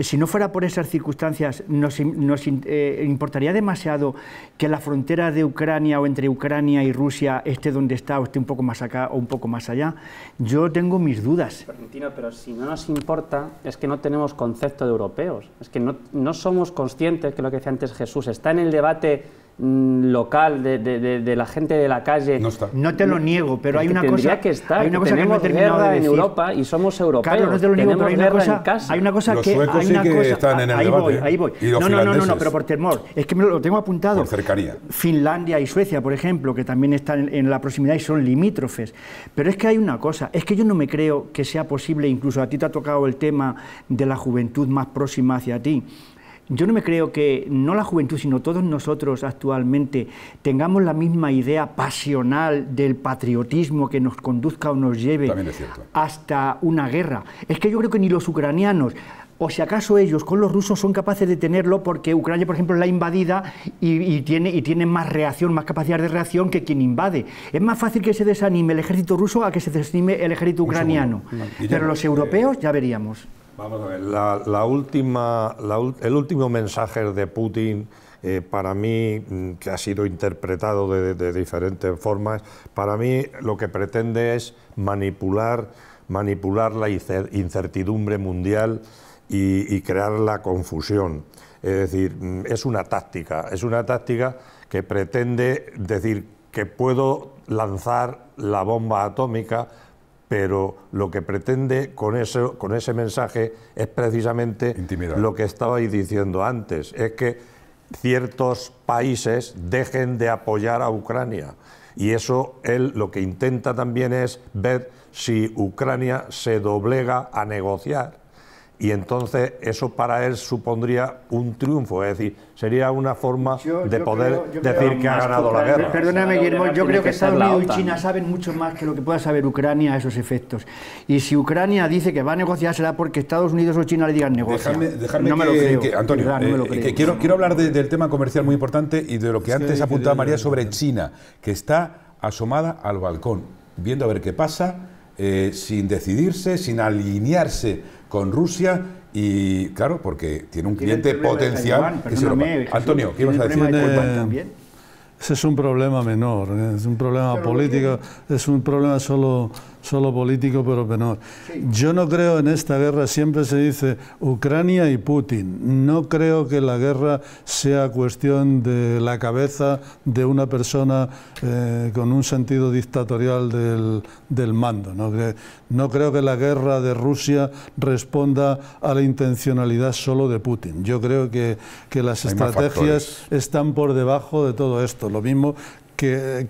si no fuera por esas circunstancias, nos, eh, importaría demasiado que la frontera de Ucrania o entre Ucrania y Rusia esté donde está o esté un poco más acá o un poco más allá. Yo tengo mis dudas. Argentina, pero si no nos importa es que no tenemos concepto de europeos, es que no, no somos conscientes que lo que decía antes Jesús está en el debate Mm, local, de, de, la gente de la calle. No, te lo niego, pero hay una cosa que está. Hay una cosa que no de en Europa y somos europeos. Claro, no te lo niego, pero hay una cosa. Casa. Hay una cosa que, hay una cosa, ahí Voy, ahí voy. no, no, no, no, pero por temor. Es que me lo tengo apuntado. Por Finlandia y Suecia, por ejemplo, que también están en la proximidad y son limítrofes. Pero es que hay una cosa. Es que yo no me creo que sea posible. Incluso a ti te ha tocado el tema de la juventud más próxima hacia ti yo no me creo que no la juventud, sino todos nosotros actualmente tengamos la misma idea pasional del patriotismo que nos conduzca o nos lleve hasta una guerra. Es que yo creo que ni los ucranianos, o si acaso ellos con los rusos son capaces de tenerlo porque Ucrania, por ejemplo, la invadida y, tiene, y tiene más reacción, más capacidad de reacción que quien invade. Es más fácil que se desanime el ejército ruso a que se desanime el ejército ucraniano. Pero los europeos ya veríamos. Vamos a ver, la, última, el último mensaje de Putin eh, para mí, mm, que ha sido interpretado de, diferentes formas, para mí lo que pretende es manipular, manipular la incertidumbre mundial y crear la confusión. Es decir, mm, es una táctica, es una táctica que pretende decir que puedo lanzar la bomba atómica, pero lo que pretende con, eso, con ese mensaje es precisamente lo que estabais diciendo antes, es que ciertos países dejen de apoyar a Ucrania. Y eso él lo que intenta también es ver si Ucrania se doblega a negociar y entonces eso para él supondría un triunfo, es decir, sería una forma de poder decir que ha ganado la guerra. Perdóname, Guillermo, yo creo que Estados Unidos y China saben mucho más que lo que pueda saber Ucrania esos efectos. Y si Ucrania dice que va a negociar, será porque Estados Unidos o China le digan negocio. no me lo Antonio, quiero, hablar del tema comercial muy importante y de lo que antes apuntaba María sobre China, que está asomada al balcón, viendo a ver qué pasa, eh, sin decidirse, sin alinearse con Rusia y claro, porque tiene un cliente potencial que Antonio, ¿qué ibas a decir? Eh, ese es un problema menor, eh, es un problema político, es un problema solo solo político, pero menor. Yo no creo en esta guerra, siempre se dice Ucrania y Putin. No creo que la guerra sea cuestión de la cabeza de una persona eh, con un sentido dictatorial del, del mando. ¿no? no creo que la guerra de Rusia responda a la intencionalidad solo de Putin. Yo creo que, que las estrategias están por debajo de todo esto. Lo mismo que,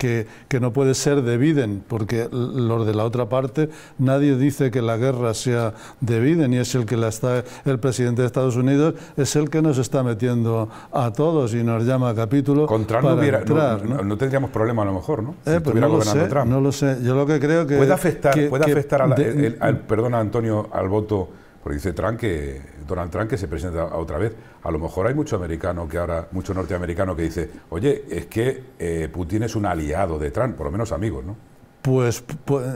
que, no puede ser de Biden, porque los de la otra parte, nadie dice que la guerra sea de Biden y es el que la está, el presidente de Estados Unidos es el que nos está metiendo a todos y nos llama a capítulo. no, tendríamos problema a lo mejor, ¿no? si eh, pues no, Trump. Yo lo que creo que. Puede afectar, a perdona Antonio, al voto, porque dice Trump que Donald Trump que se presenta otra vez. A lo mejor hay mucho americano que ahora, mucho norteamericano que dice, oye, es que eh, Putin es un aliado de Trump, por lo menos amigos, ¿no? Pues, pues,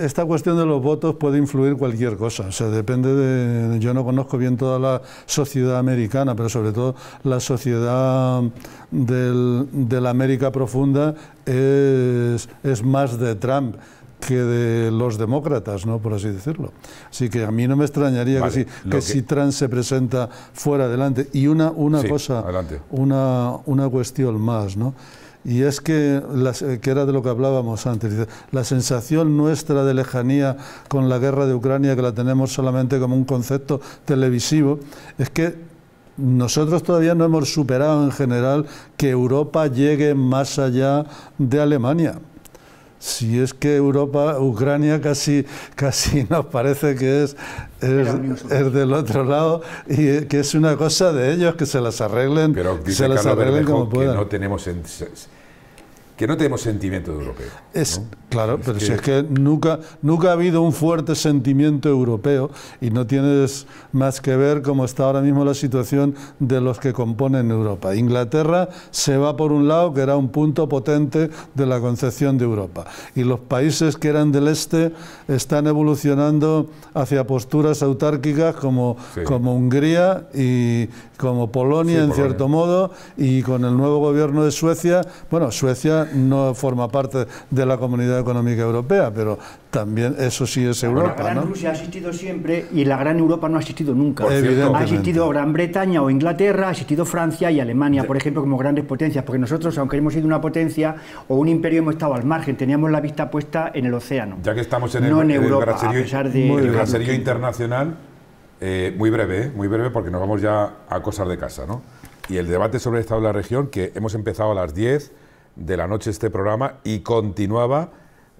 esta cuestión de los votos puede influir cualquier cosa. O sea, depende de. Yo no conozco bien toda la sociedad americana, pero sobre todo la sociedad de la América profunda es, es más de Trump que de los demócratas, ¿no? por así decirlo. Así que a mí no me extrañaría que, si, que, se presenta fuera adelante. Y una, una cosa, una, una cuestión más, ¿no? Y es que, eh, que era de lo que hablábamos antes, la sensación nuestra de lejanía con la guerra de Ucrania, que la tenemos solamente como un concepto televisivo, es que nosotros todavía no hemos superado en general que Europa llegue más allá de Alemania. Si es que Europa, Ucrania casi, casi nos parece que es, es, del otro lado y eh, que es una cosa de ellos, que se las arreglen, Pero se las arreglen como puedan. no tenemos que no tenemos sentimiento europeo. Es, Claro, pero si es que nunca, nunca ha habido un fuerte sentimiento europeo y no tienes más que ver cómo está ahora mismo la situación de los que componen Europa. Inglaterra se va por un lado, que era un punto potente de la concepción de Europa. Y los países que eran del este están evolucionando hacia posturas autárquicas como, como Hungría y como Polonia, en cierto modo, y con el nuevo gobierno de Suecia. Bueno, Suecia no forma parte de la Comunidad Económica Europea, pero también eso sí es Europa. la Gran Rusia ha existido siempre y la Gran Europa no ha existido nunca. Ha existido Gran Bretaña o Inglaterra, ha existido Francia y Alemania, por ejemplo, como grandes potencias, porque nosotros, aunque hemos sido una potencia o un imperio, hemos estado al margen, teníamos la vista puesta en el océano. Ya que estamos en, no el, en Europa, el internacional, eh, muy breve, ¿eh? muy breve, porque nos vamos ya a cosas de casa, ¿no? Y el debate sobre el Estado de la región, que hemos empezado a las 10 de la noche este programa y continuaba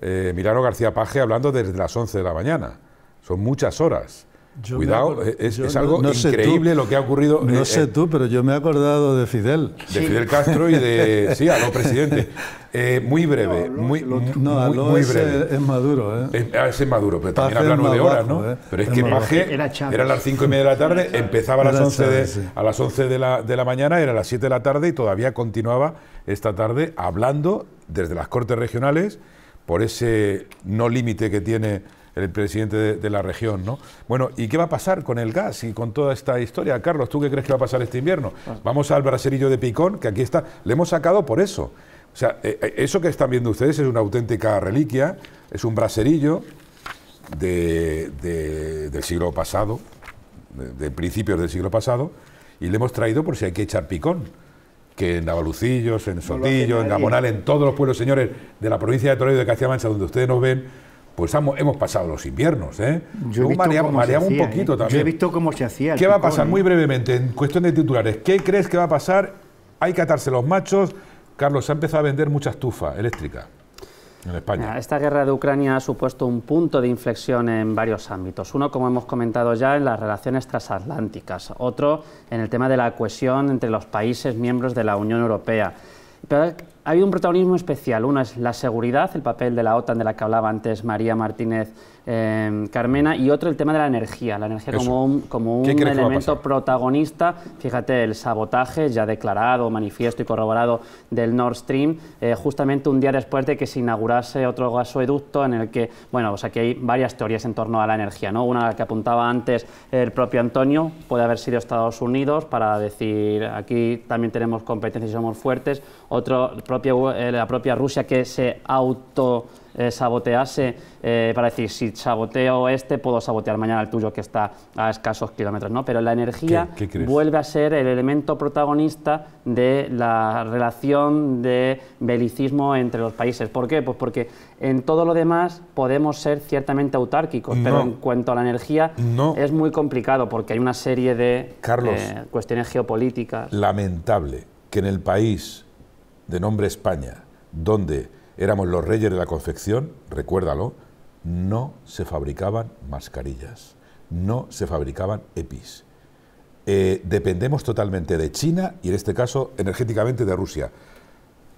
eh, Milano García Paje hablando desde las 11 de la mañana. Son muchas horas. Cuidado, es, algo increíble lo que ha ocurrido. No eh, sé eh. tú, pero yo me he acordado de Fidel. De Fidel Castro y de. sí, a los presidente. Eh, muy breve. muy, Es, Maduro. ¿eh? Es, ah, Maduro, pero también habla de horas, ¿no? Pero es, que Maje era, las cinco y media de la tarde, empezaba a las, 11 de, la, de la mañana, era a las siete de la tarde y todavía continuaba esta tarde hablando desde las cortes regionales por ese no límite que tiene el presidente de, la región, ¿no? Bueno, ¿y qué va a pasar con el gas y con toda esta historia? Carlos, ¿tú qué crees que va a pasar este invierno? Ah. Vamos al braserillo de Picón, que aquí está, le hemos sacado por eso. O sea, eh, eh, eso que están viendo ustedes es una auténtica reliquia, es un braserillo de, del siglo pasado, de, principios del siglo pasado, y le hemos traído por si hay que echar picón, que en Navalucillos, en Sotillo, en Gamonal, en todos los pueblos, señores, de la provincia de Toledo de Castilla-Mancha, donde ustedes nos ven, pues hemos, pasado los inviernos. ¿eh? Yo un ¿eh? poquito también. Yo he visto cómo se hacía. ¿Qué va a pasar? ¿eh? Muy brevemente, en cuestión de titulares, ¿qué crees que va a pasar? Hay que atarse los machos. Carlos, se ha empezado a vender mucha estufa eléctrica. En España. Ah, esta guerra de Ucrania ha supuesto un punto de inflexión en varios ámbitos. Uno, como hemos comentado ya, en las relaciones transatlánticas. Otro, en el tema de la cohesión entre los países miembros de la Unión Europea. Pero ha un protagonismo especial. Una es la seguridad, el papel de la OTAN de la que hablaba antes María Martínez Em, Carmena, y otro el tema de la energía, la energía como un, como un elemento protagonista. Fíjate, el sabotaje ya declarado, manifiesto y corroborado del Nord Stream, eh, justamente un día después de que se inaugurase otro gasoducto en el que, bueno, o pues sea hay varias teorías en torno a la energía, ¿no? Una que apuntaba antes el propio Antonio, puede haber sido Estados Unidos para decir aquí también tenemos competencia y somos fuertes. Otro, propio, eh, la propia Rusia que se auto eh, sabotease eh, para decir, si saboteo este, puedo sabotear mañana el tuyo que está a escasos kilómetros, ¿no? Pero la energía vuelve a ser el elemento protagonista de la relación de belicismo entre los países. ¿Por qué? Pues porque en todo lo demás podemos ser ciertamente autárquicos, pero en cuanto a la energía no. es muy complicado porque hay una serie de eh, cuestiones geopolíticas. Lamentable que en el país de nombre España, donde éramos los reyes de la confección, recuérdalo, no se fabricaban mascarillas, no se fabricaban EPIs. Eh, dependemos totalmente de China y en este caso energéticamente de Rusia.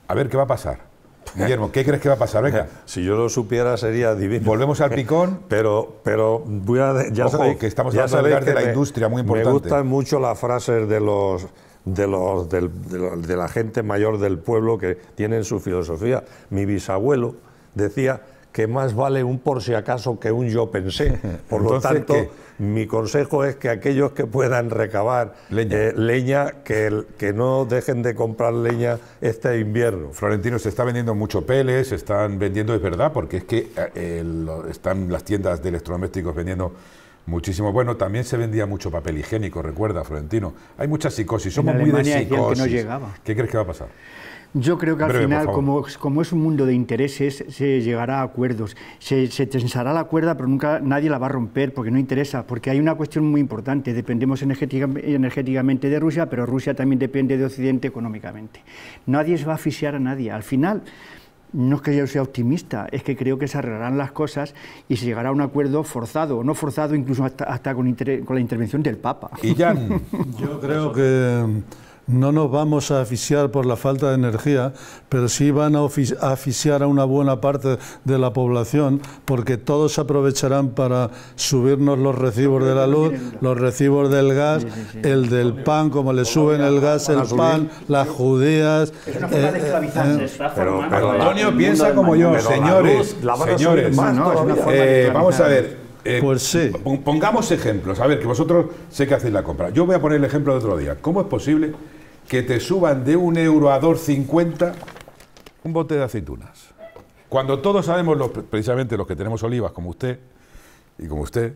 A ver qué va a pasar. Guillermo, ¿qué crees que va a pasar? Venga. Si yo lo supiera sería divino. Volvemos al picón. pero, pero voy a. Ya que estamos ya hablando de, la industria muy importante. Me gustan mucho las frases de los de, los, de, la, gente mayor del pueblo que tienen su filosofía. Mi bisabuelo decía que más vale un por si acaso que un yo pensé. Por lo tanto, mi consejo es que aquellos que puedan recabar leña, eh, que, no dejen de comprar leña este invierno. Florentino, se está vendiendo mucho peles, se están vendiendo, es verdad, porque es que eh, están las tiendas de electrodomésticos vendiendo Muchísimo. Bueno, también se vendía mucho papel higiénico, recuerda, Florentino. Hay mucha psicosis, somos muy de psicosis. Que no llegaba. ¿Qué crees que va a pasar? Yo creo que al final, como, como, es un mundo de intereses, se llegará a acuerdos. Se, tensará la cuerda, pero nunca nadie la va a romper porque no interesa. Porque hay una cuestión muy importante: dependemos energéticamente de Rusia, pero Rusia también depende de Occidente económicamente. Nadie se va a asfixiar a nadie. Al final, no es que yo sea optimista, es que creo que se arreglarán las cosas y se llegará a un acuerdo forzado, no forzado, incluso hasta, con, con, la intervención del Papa. Y Jan, yo creo que no nos vamos a aficiar por la falta de energía, pero sí van a aficiar a una buena parte de la población, porque todos aprovecharán para subirnos los recibos de la luz, los recibos del gas, el del pan, como le suben el gas, el pan, las judías. Eh, eh, pero, Antonio piensa como yo, señores, señores, eh, vamos a ver. pues Pongamos ejemplos. A ver, que vosotros sé que hacéis la compra. Yo voy a poner el ejemplo de otro día. ¿Cómo es posible que te suban de un euro a 2,50 un bote de aceitunas. Cuando todos sabemos, precisamente los que tenemos olivas, como usted, y como usted,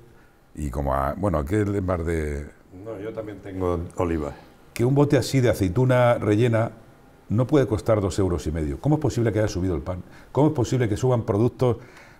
y como, a, bueno, aquel el bar de... No, yo también tengo olivas. Que un bote así de aceituna rellena no puede costar dos euros y medio. ¿Cómo es posible que haya subido el pan? ¿Cómo es posible que suban productos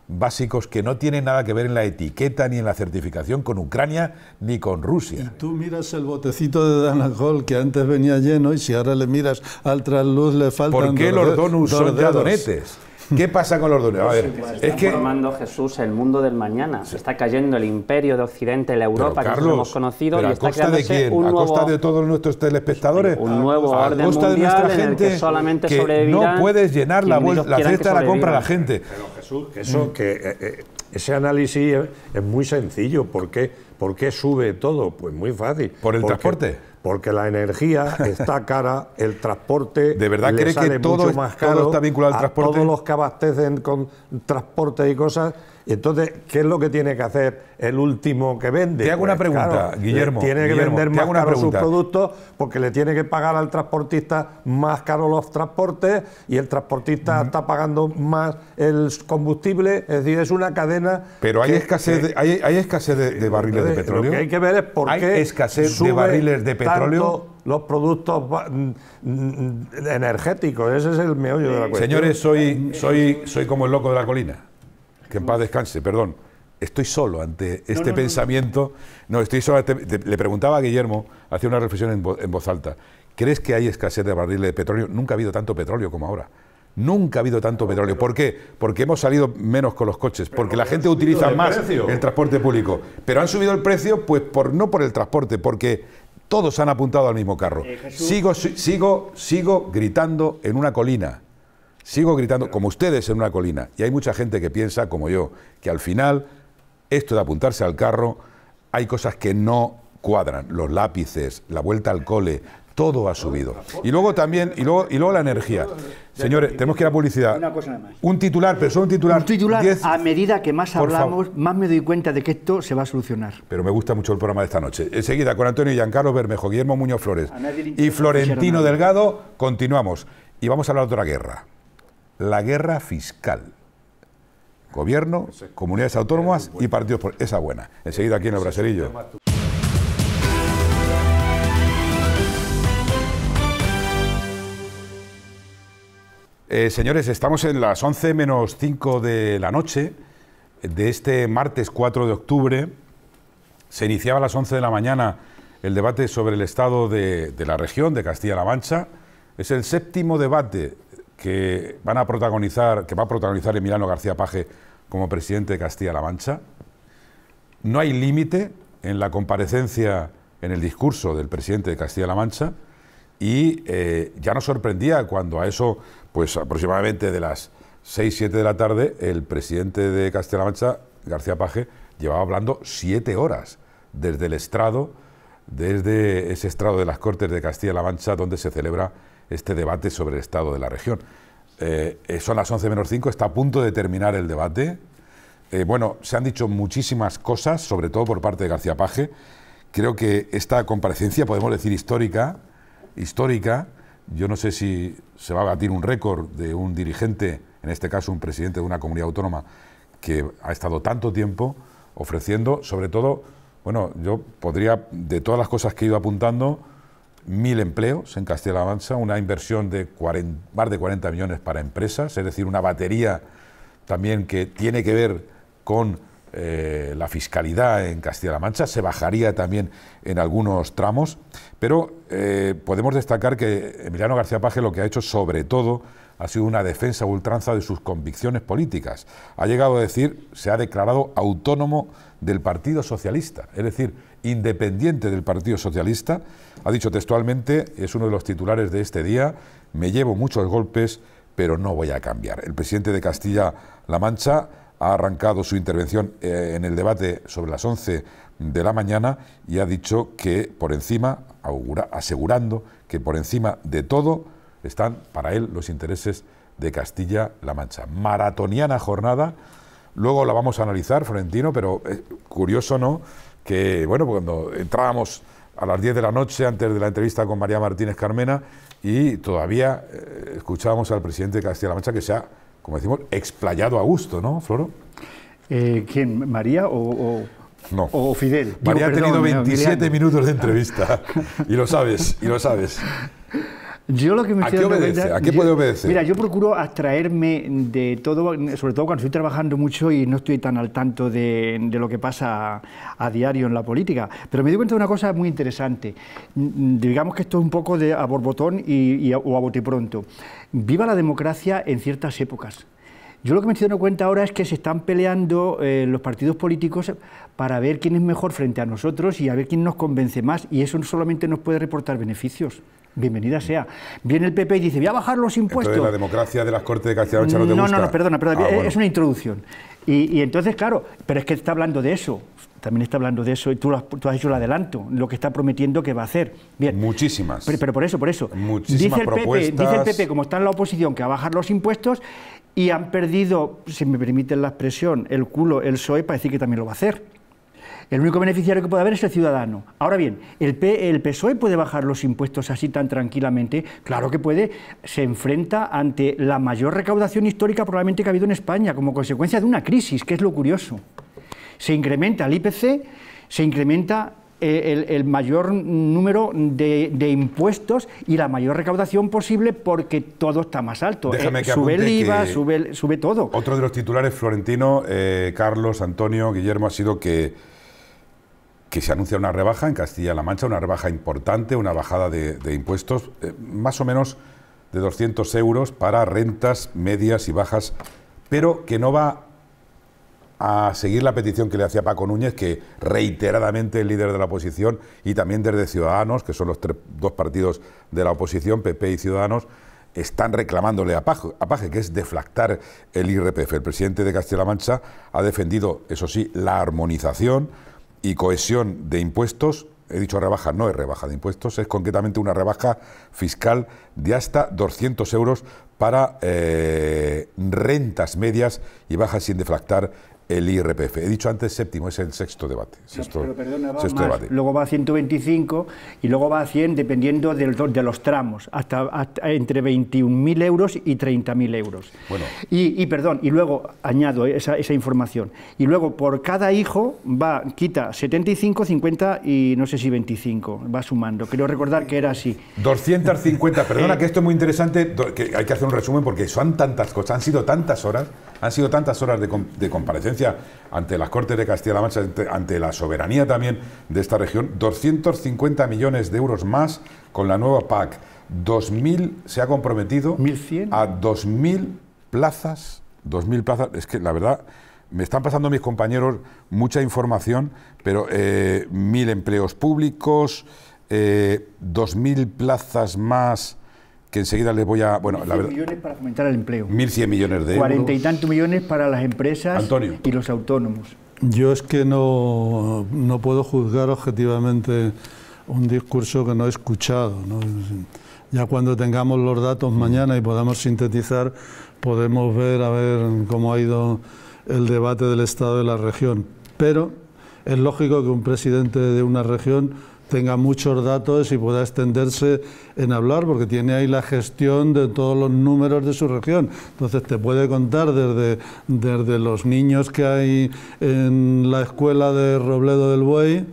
básicos que no tienen nada que ver en la etiqueta ni en la certificación con Ucrania ni con Rusia. Y tú miras el botecito de Danajol que antes venía lleno y si ahora le miras al trasluz le faltan ¿Por qué los donuts son de donetes? ¿Qué pasa con los donuts? A ver, es que formando Jesús el mundo del mañana. Se está cayendo el imperio de Occidente, la Europa que hemos conocido y está creándose un nuevo... ¿A costa de todos nuestros telespectadores? Un nuevo orden mundial de nuestra gente que solamente No puedes llenar la, la cesta la compra a la gente eso, mm. que eh, eh, ese análisis es, muy sencillo. ¿Por qué, sube todo? Pues muy fácil. ¿Por el transporte? Porque la energía está cara, el transporte. ¿De verdad que todo, más caro está vinculado al todos los que abastecen con transporte y cosas entonces, ¿qué es lo que tiene que hacer el último que vende? Te hago una pues, pregunta, Guillermo. Tiene que vender más caro sus productos porque le tiene que pagar al transportista más caro los transportes y el transportista está pagando más el combustible. Es decir, es una cadena. Pero hay escasez, de, hay, escasez de, barriles de petróleo. Lo que hay que ver es por qué escasez de barriles de petróleo. los productos energéticos. Ese es el meollo de la cuestión. Señores, soy, soy, soy como el loco de la colina que en paz descanse, perdón. Estoy solo ante este pensamiento. No, estoy solo. le preguntaba a Guillermo, hacía una reflexión en, voz alta. ¿Crees que hay escasez de barriles de petróleo? Nunca ha habido tanto petróleo como ahora. Nunca ha habido tanto petróleo. ¿Por qué? Porque hemos salido menos con los coches, porque la gente utiliza más el transporte público. Pero han subido el precio, pues por, no por el transporte, porque todos han apuntado al mismo carro. Eh, sigo, sigo, sigo gritando en una colina Sigo gritando, como ustedes en una colina, y hay mucha gente que piensa, como yo, que al final esto de apuntarse al carro, hay cosas que no cuadran, los lápices, la vuelta al cole, todo ha subido. Y luego también, y luego, y luego la energía. Señores, tenemos que ir a publicidad. Una cosa Un titular, pero solo un titular. Un titular, a medida que más hablamos, más me doy cuenta de que esto se va a solucionar. Pero me gusta mucho el programa de esta noche. Enseguida, con Antonio Giancarlo Bermejo, Guillermo Muñoz Flores y Florentino Delgado, continuamos. Y vamos a hablar de otra guerra la guerra fiscal. Gobierno, comunidades autónomas y partidos. Por... Esa buena. Enseguida aquí en el Braserillo. Eh, señores, estamos en las 11 menos 5 de la noche de este martes 4 de octubre. Se iniciaba a las 11 de la mañana el debate sobre el estado de la región de Castilla-La Mancha. Es el séptimo debate que van a protagonizar, que va a protagonizar Emiliano García Paje como presidente de Castilla-La Mancha. No hay límite en la comparecencia, en el discurso del presidente de Castilla-La Mancha, y eh, ya nos sorprendía cuando a eso, pues aproximadamente de las 6, 7 de la tarde, el presidente de Castilla-La Mancha, García Paje, llevaba hablando siete horas desde el estrado, desde ese estrado de las Cortes de Castilla-La Mancha, donde se celebra este debate sobre el estado de la región. Eh, eh, son las 11 menos 5, está a punto de terminar el debate. Eh, bueno, se han dicho muchísimas cosas, sobre todo por parte de García Paje. Creo que esta comparecencia, podemos decir histórica, histórica, yo no sé si se va a batir un récord de un dirigente, en este caso un presidente de una comunidad autónoma, que ha estado tanto tiempo ofreciendo, sobre todo, bueno, yo podría, de todas las cosas que he ido apuntando, mil empleos en Castilla-La Mancha, una inversión de 40, más de 40 millones para empresas, es decir, una batería también que tiene que ver con eh, la fiscalidad en Castilla-La Mancha, se bajaría también en algunos tramos, pero eh, podemos destacar que Emiliano García Paje lo que ha hecho sobre todo ha sido una defensa ultranza de sus convicciones políticas. Ha llegado a decir, se ha declarado autónomo del Partido Socialista, es decir, independiente del Partido Socialista, ha dicho textualmente, es uno de los titulares de este día, me llevo muchos golpes, pero no voy a cambiar. El presidente de Castilla-La Mancha ha arrancado su intervención eh, en el debate sobre las 11 de la mañana y ha dicho que por encima, augura, asegurando que por encima de todo están para él los intereses de Castilla-La Mancha. Maratoniana jornada Luego la vamos a analizar, Florentino, pero curioso, ¿no? Que, bueno, pues cuando entrábamos a las 10 de la noche, antes de la entrevista con María Martínez Carmena, y todavía eh, escuchábamos al presidente de Castilla-La Mancha que se ha, como decimos, explayado a gusto, ¿no, Floro? Eh, ¿Quién? ¿María o...? Fidel. María ha tenido 27 minutos de entrevista. y lo sabes, y lo sabes. Yo lo que me ¿A qué ¿A puede obedecer? Mira, yo procuro abstraerme de todo, sobre todo cuando estoy trabajando mucho y no estoy tan al tanto de, lo que pasa a, diario en la política. Pero me di cuenta de una cosa muy interesante. Mm, digamos que esto es un poco de a borbotón y, a, o a bote pronto. Viva la democracia en ciertas épocas. Yo lo que me estoy dando cuenta ahora es que se están peleando eh, los partidos políticos para ver quién es mejor frente a nosotros y a ver quién nos convence más, y eso solamente nos puede reportar beneficios bienvenida sea. Viene el PP y dice, voy a bajar los impuestos. la democracia de las Cortes de no No, no, perdona, ah, es una introducción. Y, entonces, claro, pero es que está hablando de eso, también está hablando de eso, y tú, has, hecho el adelanto, lo que está prometiendo que va a hacer. Bien. Muchísimas. Pero, por eso, por eso. Muchísimas dice dice el PP, como está en la oposición, que va a bajar los impuestos y han perdido, si me permiten la expresión, el culo, el PSOE, para decir que también lo va a hacer. El único beneficiario que puede haber es el ciudadano. Ahora bien, ¿el, ¿el PSOE puede bajar los impuestos así tan tranquilamente? Claro que puede. Se enfrenta ante la mayor recaudación histórica probablemente que ha habido en España como consecuencia de una crisis, que es lo curioso. Se incrementa el IPC, se incrementa eh, el, mayor número de, impuestos y la mayor recaudación posible porque todo está más alto. Eh, sube el IVA, sube, todo. Otro de los titulares, Florentino, eh, Carlos, Antonio, Guillermo, ha sido que que se anuncia una rebaja en Castilla-La Mancha, una rebaja importante, una bajada de, impuestos, eh, más o menos de 200 euros para rentas medias y bajas, pero que no va a seguir la petición que le hacía Paco Núñez, que reiteradamente el líder de la oposición y también desde Ciudadanos, que son los dos partidos de la oposición, PP y Ciudadanos, están reclamándole a a Paje, que es deflactar el IRPF. El presidente de Castilla-La Mancha ha defendido, eso sí, la armonización y cohesión de impuestos, he dicho rebaja, no es rebaja de impuestos, es concretamente una rebaja fiscal de hasta 200 euros para eh, rentas medias y bajas sin deflactar el IRPF. He dicho antes séptimo, es el sexto debate. Luego va a 125 y luego va a 100 dependiendo de, los, de los tramos, hasta, entre 21.000 euros y 30.000 euros. Bueno. Y, perdón, y luego añado esa, información. Y luego por cada hijo va, quita 75, 50 y no sé si 25, va sumando. Quiero recordar que era así. 250, perdona eh. que esto es muy interesante, que hay que hacer un resumen porque son tantas cosas, han sido tantas horas. Han sido tantas horas de, comparecencia ante las Cortes de Castilla-La Mancha, ante, la soberanía también de esta región, 250 millones de euros más con la nueva PAC. 2.000 se ha comprometido a 2.000 plazas. 2.000 plazas. Es que la verdad, me están pasando mis compañeros mucha información, pero eh, 1.000 empleos públicos, eh, 2.000 plazas más que enseguida les voy a... Bueno, la millones para fomentar el empleo. 1.100 millones de euros. 40 y tantos millones para las empresas y los autónomos. Yo es que no, no puedo juzgar objetivamente un discurso que no he escuchado. Ya cuando tengamos los datos mañana y podamos sintetizar, podemos ver a ver cómo ha ido el debate del Estado de la región. Pero es lógico que un presidente de una región tenga muchos datos y pueda extenderse en hablar, porque tiene ahí la gestión de todos los números de su región. Entonces te puede contar desde, desde los niños que hay en la escuela de Robledo del Buey,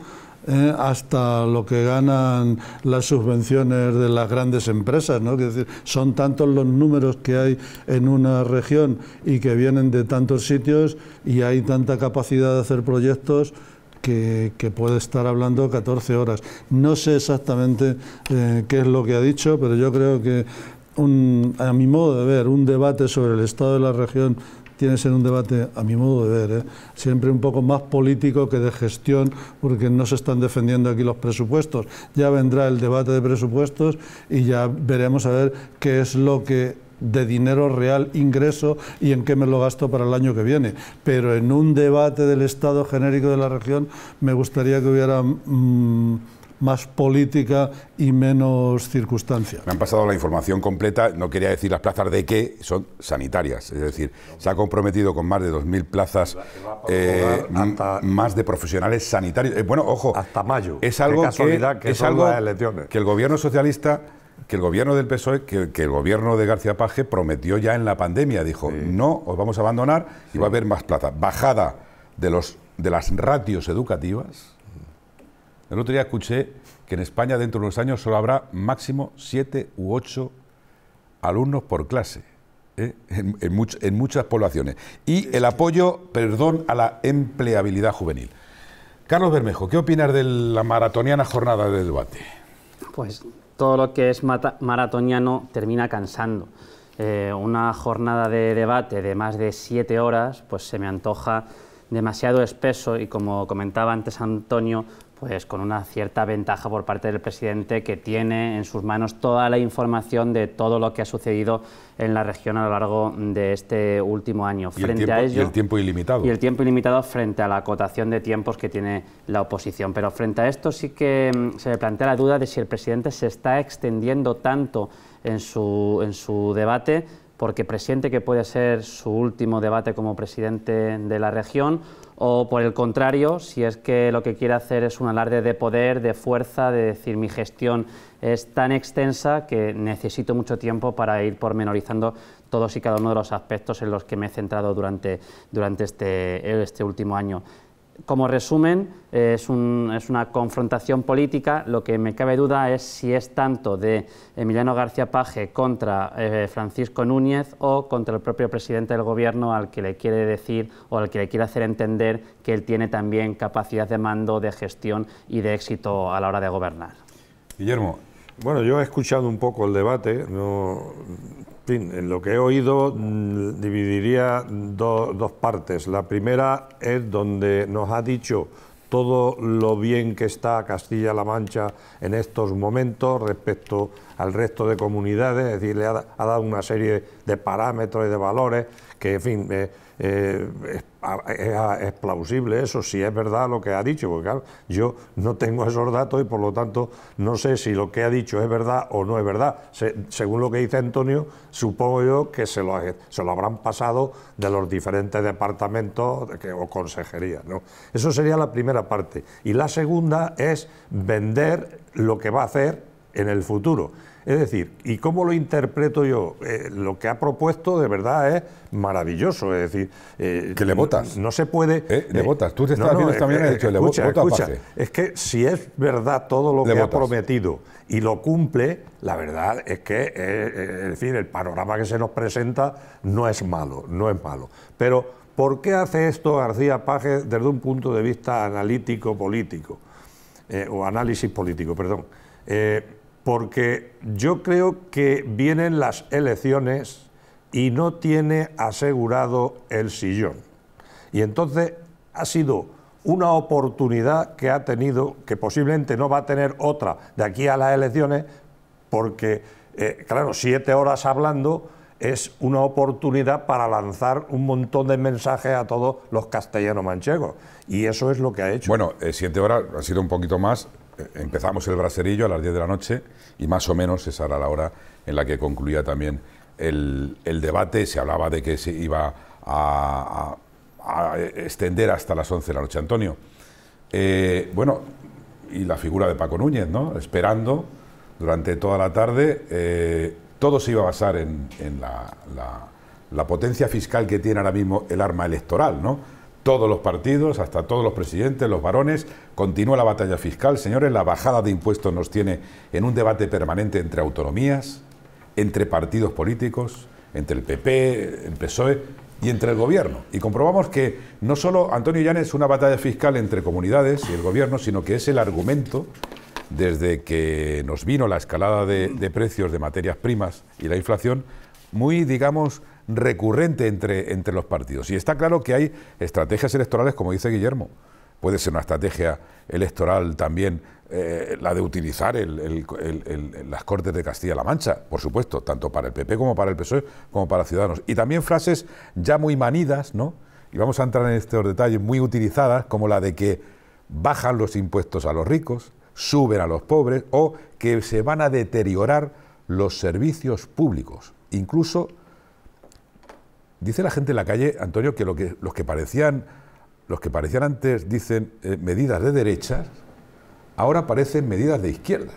eh, hasta lo que ganan las subvenciones de las grandes empresas, ¿no? decir, son tantos los números que hay en una región y que vienen de tantos sitios y hay tanta capacidad de hacer proyectos que, puede estar hablando 14 horas. No sé exactamente eh, qué es lo que ha dicho, pero yo creo que, a mi modo de ver, un debate sobre el estado de la región tiene que ser un debate, a mi modo de ver, eh, siempre un poco más político que de gestión, porque no se están defendiendo aquí los presupuestos. Ya vendrá el debate de presupuestos y ya veremos a ver qué es lo que de dinero real ingreso y en qué me lo gasto para el año que viene. Pero en un debate del Estado genérico de la región me gustaría que hubiera... Mm, más política y menos circunstancias Me han pasado la información completa, no quería decir las plazas de qué, son sanitarias, es decir, se ha comprometido con más de 2.000 plazas eh, más de profesionales sanitarios. Eh, bueno, ojo, hasta mayo. Es algo, que, que, es algo que el gobierno socialista que el gobierno del PSOE, que, el gobierno de García Page prometió ya en la pandemia, dijo, no, os vamos a abandonar y va a haber más plata. Bajada de, los, de las ratios educativas. El otro día escuché que en España dentro de unos años solo habrá máximo siete u ocho alumnos por clase. ¿eh? En, muchas poblaciones. Y el apoyo, perdón, a la empleabilidad juvenil. Carlos Bermejo, ¿qué opinas de la maratoniana jornada de debate? Pues todo lo que es maratoniano termina cansando. Eh, una jornada de debate de más de siete horas, pues se me antoja demasiado espeso y como comentaba antes Antonio, pues con una cierta ventaja por parte del presidente que tiene en sus manos toda la información de todo lo que ha sucedido en la región a lo largo de este último año. Frente a ello, y el tiempo ilimitado. Y el tiempo ilimitado frente a la acotación de tiempos que tiene la oposición. Pero frente a esto sí que mm, se me plantea la duda de si el presidente se está extendiendo tanto en su, en su debate porque presiente que puede ser su último debate como presidente de la región, o por el contrario, si es que lo que quiere hacer es un alarde de poder, de fuerza, de decir mi gestión es tan extensa que necesito mucho tiempo para ir pormenorizando todos y cada uno de los aspectos en los que me he centrado durante, durante este, este último año como resumen, es, una confrontación política. Lo que me cabe duda es si es tanto de Emiliano García Paje contra eh, Francisco Núñez o contra el propio presidente del gobierno al que le quiere decir o al que le quiere hacer entender que él tiene también capacidad de mando, de gestión y de éxito a la hora de gobernar. Guillermo, bueno, yo he escuchado un poco el debate. No, en lo que he oído mm, dividiría dos partes. La primera es donde nos ha dicho todo lo bien que está Castilla-La Mancha en estos momentos respecto al resto de comunidades, es decir, le ha, dado una serie de parámetros y de valores que, en fin, eh, eh, es, plausible eso, si es verdad lo que ha dicho, porque claro, yo no tengo esos datos y por lo tanto no sé si lo que ha dicho es verdad o no es verdad. según lo que dice Antonio, supongo yo que se lo, se lo habrán pasado de los diferentes departamentos o consejerías. ¿no? Eso sería la primera parte. Y la segunda es vender lo que va a hacer en el futuro. Es decir, ¿y cómo lo interpreto yo? Eh, lo que ha propuesto de verdad es maravilloso. Es decir, eh, que le votas. No, se puede. Eh, le eh, votas. Tú te estás también dicho, le Es que si es verdad todo lo que ha prometido y lo cumple, la verdad es que, es decir, el panorama que se nos presenta no es malo, no es malo. Pero, ¿por qué hace esto García Paje desde un punto de vista analítico político? o análisis político, perdón porque yo creo que vienen las elecciones y no tiene asegurado el sillón. Y entonces ha sido una oportunidad que ha tenido, que posiblemente no va a tener otra de aquí a las elecciones, porque, eh, claro, siete horas hablando es una oportunidad para lanzar un montón de mensajes a todos los castellanos manchegos. Y eso es lo que ha hecho. Bueno, eh, siete horas ha sido un poquito más, empezamos el braserillo a las 10 de la noche y más o menos esa era la hora en la que concluía también el, debate. Se hablaba de que se iba a, extender hasta las 11 de la noche. Antonio, eh, bueno, y la figura de Paco Núñez, ¿no? Esperando durante toda la tarde. Eh, todo se iba a basar en, la, la potencia fiscal que tiene ahora mismo el arma electoral, ¿no? todos los partidos, hasta todos los presidentes, los varones. Continúa la batalla fiscal, señores. La bajada de impuestos nos tiene en un debate permanente entre autonomías, entre partidos políticos, entre el PP, el PSOE y entre el gobierno. Y comprobamos que no solo Antonio Llanes es una batalla fiscal entre comunidades y el gobierno, sino que es el argumento desde que nos vino la escalada de, de precios de materias primas y la inflación, muy, digamos, recurrente entre, entre los partidos. Y está claro que hay estrategias electorales, como dice Guillermo, puede ser una estrategia electoral también eh, la de utilizar las Cortes de Castilla-La Mancha, por supuesto, tanto para el PP como para el PSOE, como para Ciudadanos. Y también frases ya muy manidas, ¿no? Y vamos a entrar en estos detalles muy utilizadas, como la de que bajan los impuestos a los ricos, suben a los pobres o que se van a deteriorar los servicios públicos, incluso Dice la gente en la calle, Antonio, que, lo que los que parecían los que parecían antes, dicen, eh, medidas de derechas, ahora parecen medidas de izquierdas.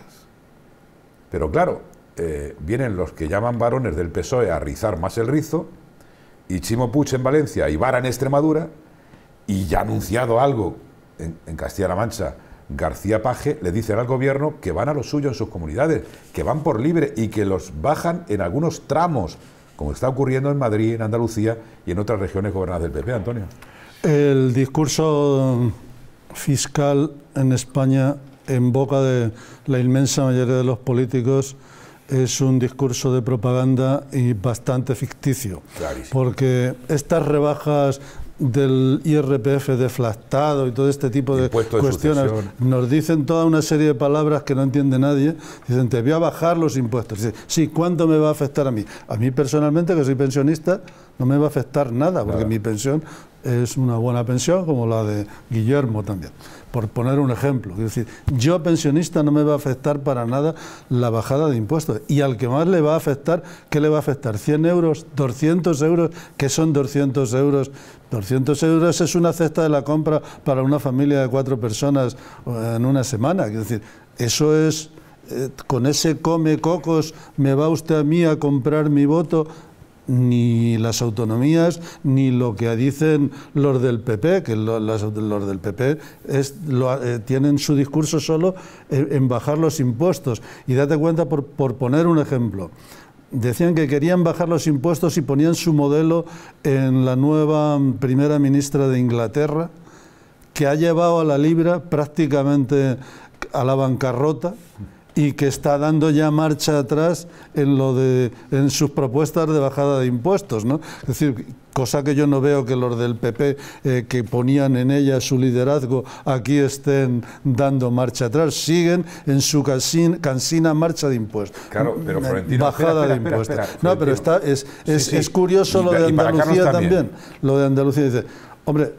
Pero claro, eh, vienen los que llaman varones del PSOE a rizar más el rizo, y Chimo Puig en Valencia y Vara en Extremadura, y ya ha anunciado algo en, en Castilla-La Mancha, García Paje, le dicen al gobierno que van a lo suyo en sus comunidades, que van por libre y que los bajan en algunos tramos como está ocurriendo en Madrid, en Andalucía y en otras regiones gobernadas del PP, Antonio. El discurso mm, fiscal en España, en boca de la inmensa mayoría de los políticos, es un discurso de propaganda y bastante ficticio. Porque estas rebajas del IRPF deflactado y todo este tipo de cuestiones, nos dicen toda una serie de palabras que no entiende nadie, dicen, te voy a bajar los impuestos. Dicen, sí, ¿cuánto me va a afectar a mí? A mí personalmente, que soy pensionista, no me va a afectar nada, porque mi pensión es una buena pensión, como la de Guillermo también por poner un ejemplo. Es decir, yo pensionista no me va a afectar para nada la bajada de impuestos. Y al que más le va a afectar, ¿qué le va a afectar? ¿100 euros? ¿200 euros? ¿Qué son 200 euros? 200 euros es una cesta de la compra para una familia de cuatro personas eh, en una semana. Es decir, eso es, eh, con ese come cocos, me va usted a mí a comprar mi voto ni las autonomías, ni lo que dicen los del PP, que los, del PP es, eh, tienen su discurso solo en, bajar los impuestos. Y date cuenta, por, por poner un ejemplo, decían que querían bajar los impuestos y ponían su modelo en la nueva primera ministra de Inglaterra, que ha llevado a la libra prácticamente a la bancarrota y que está dando ya marcha atrás en lo de en sus propuestas de bajada de impuestos, ¿no? Es decir, cosa que yo no veo que los del PP eh, que ponían en ella su liderazgo aquí estén dando marcha atrás, siguen en su cansina, marcha de impuestos. Claro, pero mm, Florentino, bajada de impuestos. no, pero está es, es, curioso lo de Andalucía también. Lo de Andalucía dice, hombre,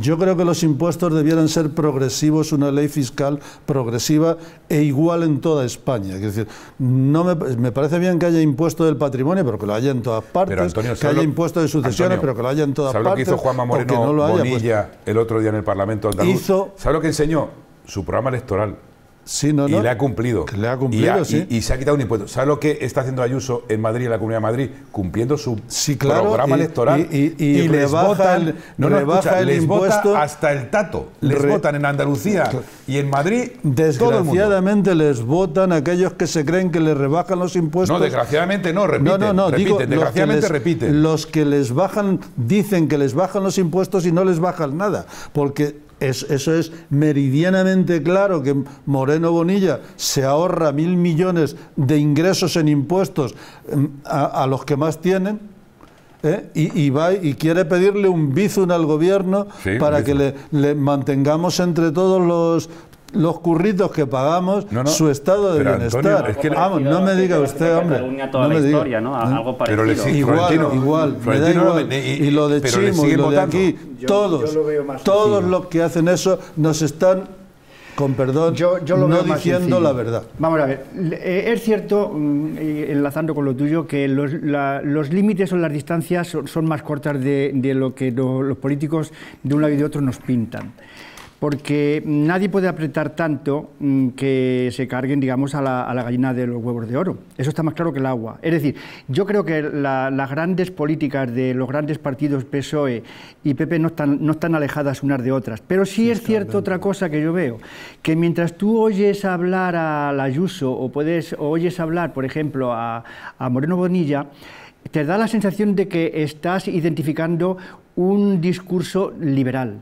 yo creo que los impuestos debieran ser progresivos, una ley fiscal progresiva e igual en toda España. Es decir, no me, parece bien que haya impuesto del patrimonio, pero que lo haya en todas partes, que haya impuesto de sucesiones, pero que lo haya en todas partes. ¿Sabes lo que hizo Juanma Moreno no el otro día en el Parlamento andaluz? lo que enseñó? Su programa electoral Sí, no, y le ha cumplido. Le ha cumplido, y, sí. y, se ha quitado un impuesto. sabe lo que está haciendo Ayuso en Madrid, en la Comunidad de Madrid? Cumpliendo su programa electoral. Y, les votan, el, no, el impuesto. hasta el tato. Les votan en Andalucía y en Madrid. Desgraciadamente les votan aquellos que se creen que les rebajan los impuestos. No, desgraciadamente no, repite No, no, digo, desgraciadamente los Los que les bajan, dicen que les bajan los impuestos y no les bajan nada. Porque eso es meridianamente claro que Moreno Bonilla se ahorra mil millones de ingresos en impuestos mm, a, los que más tienen. ¿eh? Y, quiere pedirle un bizun al gobierno para que le, mantengamos entre todos los los curritos que pagamos, su estado de bienestar. Vamos, no me diga usted, hombre. no me historia, diga. ¿no? Algo parecido. Pero igual, igual, me da igual. y, lo de Chimo, y lo de aquí, todos, todos los que hacen eso nos están con perdón, yo, no diciendo la verdad. Vamos a ver, eh, es cierto, mm, enlazando con lo tuyo, que los, la, los límites o las distancias son, más cortas de, lo que los políticos de un lado y de otro nos pintan porque nadie puede apretar tanto mm, que se carguen, digamos, a la, gallina de los huevos de oro. Eso está más claro que el agua. Es decir, yo creo que las grandes políticas de los grandes partidos PSOE y PP no están, no están alejadas unas de otras. Pero sí, es cierto otra cosa que yo veo, que mientras tú oyes hablar a la Ayuso o, puedes, oyes hablar, por ejemplo, a, a Moreno Bonilla, te da la sensación de que estás identificando un discurso liberal.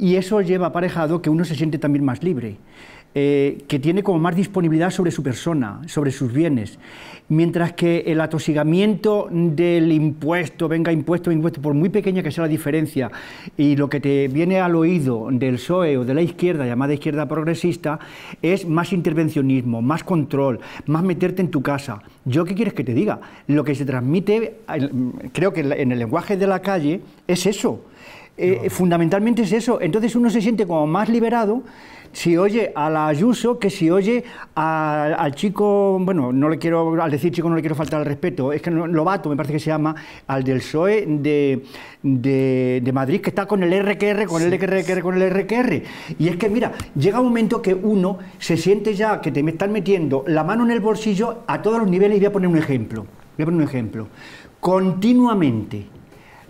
Y eso lleva aparejado que uno se siente también más libre. Eh, que tiene como más disponibilidad sobre su persona, sobre sus bienes, mientras que el atosigamiento del impuesto, venga impuesto, impuesto, por muy pequeña que sea la diferencia, y lo que te viene al oído del PSOE o de la izquierda, llamada izquierda progresista, es más intervencionismo, más control, más meterte en tu casa. ¿Yo qué quieres que te diga? Lo que se transmite, creo que en el lenguaje de la calle, es eso eh, fundamentalmente es eso. Entonces uno se siente como más liberado si oye a la Ayuso que si oye al chico, bueno, no le quiero, al decir chico no le quiero faltar al respeto, es que no, Lobato me parece que se llama, al del PSOE de, Madrid, que está con el RQR, con el RQR, con el RQR. Y es que, mira, llega un momento que uno se siente ya que te están metiendo la mano en el bolsillo a todos los niveles y voy a poner un ejemplo. Voy a poner un ejemplo. Continuamente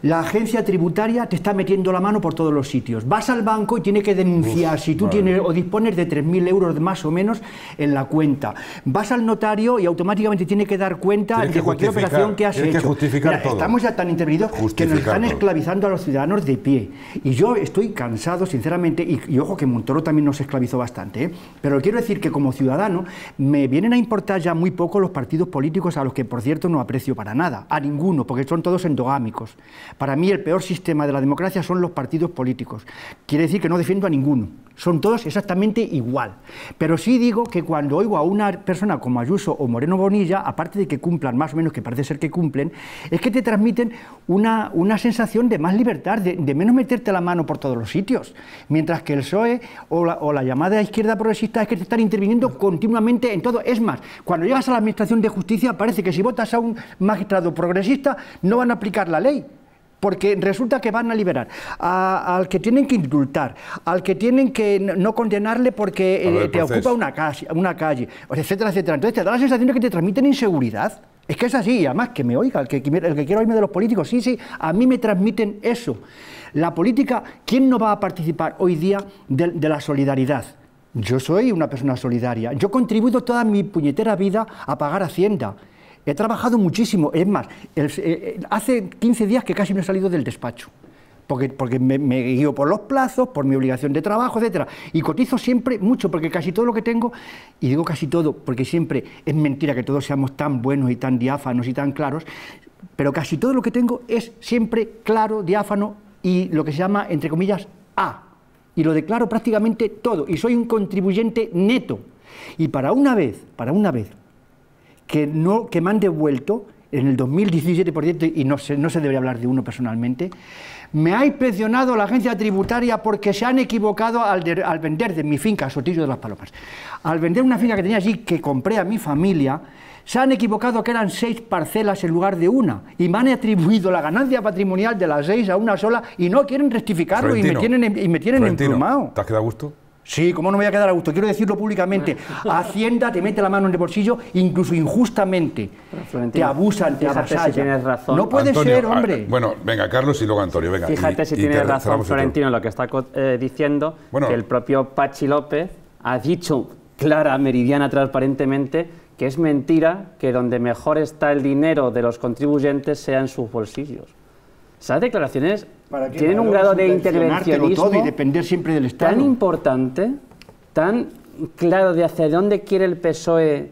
la agencia tributaria te está metiendo la mano por todos los sitios. Vas al banco y tiene que denunciar si tú tienes o dispones de 3.000 euros más o menos en la cuenta. Vas al notario y automáticamente tiene que dar cuenta de cualquier operación que has hecho. Que justificar todo. Estamos ya tan intervenidos que nos están esclavizando a los ciudadanos de pie. Y yo estoy cansado, sinceramente, y, ojo que Montoro también nos esclavizó bastante, ¿eh? pero quiero decir que como ciudadano me vienen a importar ya muy poco los partidos políticos a los que, por cierto, no aprecio para nada, a ninguno, porque son todos endogámicos. Para mí el peor sistema de la democracia son los partidos políticos. Quiere decir que no defiendo a ninguno. Son todos exactamente igual. Pero sí digo que cuando oigo a una persona como Ayuso o Moreno Bonilla, aparte de que cumplan más o menos, que parece ser que cumplen, es que te transmiten una, sensación de más libertad, de, menos meterte la mano por todos los sitios. Mientras que el PSOE o la, o la llamada izquierda progresista es que te están interviniendo continuamente en todo. Es más, cuando llegas a la Administración de Justicia parece que si votas a un magistrado progresista no van a aplicar la ley porque resulta que van a liberar al que tienen que indultar, al que tienen que no condenarle porque eh, te ocupa una calle, una calle, etcétera, etcétera. Entonces te da la sensación de que te transmiten inseguridad. Es que es así, además que me oiga, el que, el que quiero oírme de los políticos, sí, sí, a mí me transmiten eso. La política, ¿quién no va a participar hoy día de, la solidaridad? Yo soy una persona solidaria. Yo contribuido toda mi puñetera vida a pagar Hacienda. He trabajado muchísimo. Es más, eh, eh, hace 15 días que casi no he salido del despacho. Porque, porque me, me, guío por los plazos, por mi obligación de trabajo, etcétera. Y cotizo siempre mucho, porque casi todo lo que tengo, y digo casi todo, porque siempre es mentira que todos seamos tan buenos y tan diáfanos y tan claros, pero casi todo lo que tengo es siempre claro, diáfano y lo que se llama, entre comillas, A. Y lo declaro prácticamente todo. Y soy un contribuyente neto. Y para una vez, para una vez, que, no, que me han devuelto en el 2017, por cierto, y no se, no se debería hablar de uno personalmente, me ha presionado la agencia tributaria porque se han equivocado al, vender de mi finca, Sotillo de las Palomas. Al vender una finca que tenía allí, que compré a mi familia, se han equivocado que eran seis parcelas en lugar de una y me han atribuido la ganancia patrimonial de las seis a una sola y no quieren rectificarlo y me tienen, y me tienen emplumado. ¿Te has quedado gusto? Sí, ¿cómo no me voy a quedar a gusto? Quiero decirlo públicamente. Hacienda te mete la mano en el bolsillo, incluso injustamente. Te abusa, te avasallan. No puede ser, ah, hombre. bueno, venga, Carlos y luego Antonio. Venga, Fíjate si tienes razón, Florentino, en lo que está eh, diciendo, que el propio Pachi López ha dicho clara, meridiana, transparentemente, que es mentira que donde mejor está el dinero de los contribuyentes sea en sus bolsillos esas declaraciones tienen un grado de intervencionismo y siempre del Estado. tan importante, tan claro de hacia dónde quiere el PSOE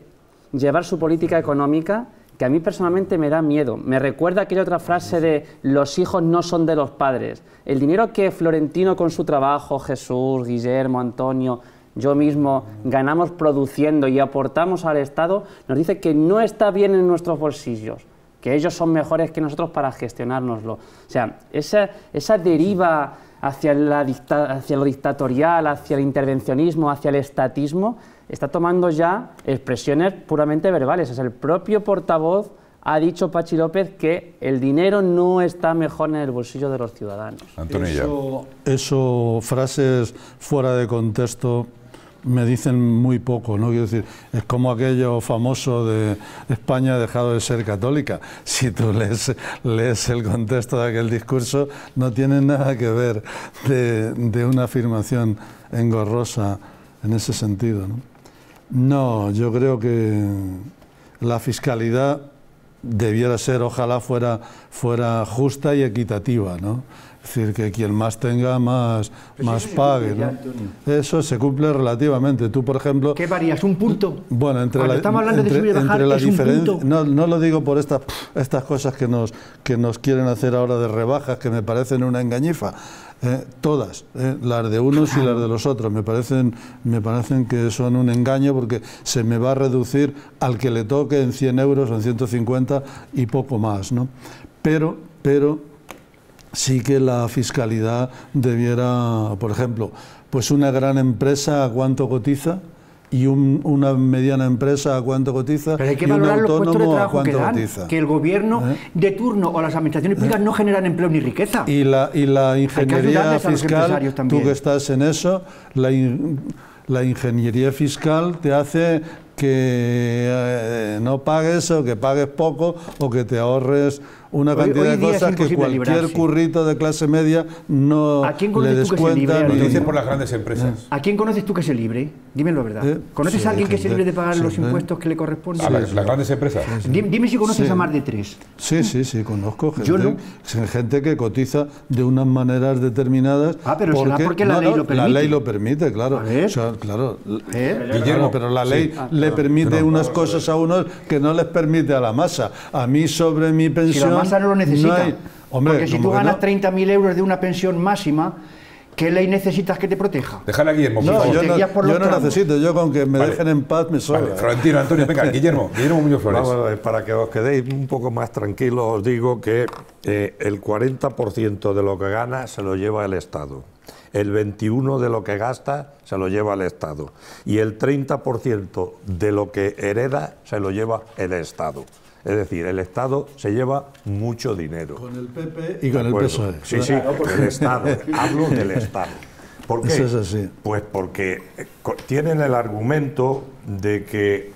llevar su política económica, que a mí personalmente me da miedo. Me recuerda aquella otra frase de los hijos no son de los padres. El dinero que Florentino con su trabajo, Jesús, Guillermo, Antonio, yo mismo ganamos produciendo y aportamos al Estado, nos dice que no está bien en nuestros bolsillos que ellos son mejores que nosotros para gestionárnoslo. O sea, esa, esa deriva hacia, la hacia lo dictatorial, hacia el intervencionismo, hacia el estatismo, está tomando ya expresiones puramente verbales. O el propio portavoz ha dicho Pachi López que el dinero no está mejor en el bolsillo de los ciudadanos. eso, eso frases fuera de contexto me dicen muy poco, ¿no? Quiero decir, es como aquello famoso de España ha dejado de ser católica. Si tú lees, el contexto de aquel discurso, no tiene nada que ver de, una afirmación engorrosa en ese sentido. ¿no? no, yo creo que la fiscalidad debiera ser, ojalá fuera, fuera justa y equitativa, ¿no? Es decir, que quien más tenga, más, más pague. eso se cumple relativamente. Tú, por ejemplo... ¿Qué varías? ¿Un punto? Bueno, entre la, estamos entre, de subir No, lo digo por estas, estas cosas que nos, que nos quieren hacer ahora de rebajas, que me parecen una engañifa. ¿eh? todas, ¿eh? las de unos y las de los otros, me parecen, me parecen que son un engaño porque se me va a reducir al que le toque en 100 euros o en 150 y poco más. ¿no? Pero, pero sí que la fiscalidad debiera, por ejemplo, pues una gran empresa a cuánto cotiza y una mediana empresa a cuánto cotiza que y un autónomo a cuánto cotiza. Que el gobierno ¿Eh? de turno o las administraciones ¿Eh? públicas no generan empleo ni riqueza. Y la, ingeniería fiscal, tú que estás en eso, la, ingeniería fiscal te hace que eh, no pagues o que pagues poco o que te ahorres una cantidad de cosas que cualquier librarse. currito de clase media no ¿A quién le Lo dicen por las grandes empresas. ¿A quién conoces tú que se libre? Dime verdad. ¿Eh? ¿Conoces a alguien que se debe de pagar los impuestos que le corresponden? A las grandes empresas. Dime, si conoces a más de tres. Sí, sí, sí, conozco gente, Yo gente que cotiza de unas maneras determinadas. Ah, pero porque, porque la ley lo permite. La ley lo permite, claro. claro. Guillermo, pero la ley ah, le permite unas cosas a unos que no les permite a la masa. A mí sobre mi pensión. Si la masa no lo necesita. porque si tú ganas 30.000 euros de una pensión máxima ¿Qué ley necesitas que te proteja? Déjala, Guillermo. No, yo, no, necesito, yo con que me dejen en paz me sobra. Vale. Florentino, Antonio, venga, Guillermo, Guillermo Muñoz Flores. para que os quedéis un poco más tranquilos, os digo que eh, el 40% de lo que gana se lo lleva el Estado. El 21% de lo que gasta se lo lleva el Estado. Y el 30% de lo que hereda se lo lleva el Estado. Es decir, el Estado se lleva mucho dinero. Con el PP y con el PSOE. Sí, sí, el Estado. Hablo del Estado. ¿Por qué? Pues porque eh, tienen el argumento de que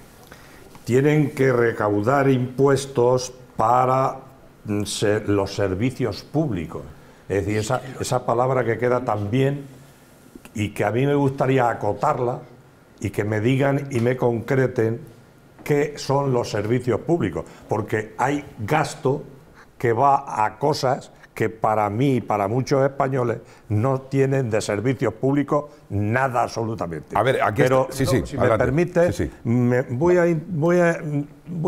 tienen que recaudar impuestos para mm, los servicios públicos. Es decir, esa, esa palabra que queda tan bien y que a mí me gustaría acotarla y que me digan y me concreten qué son los servicios públicos, porque hay gasto que va a cosas que para mí y para muchos españoles no tienen de servicios públicos nada absolutamente. A ver, aquí Pero, sí, si me permite, voy, a, voy,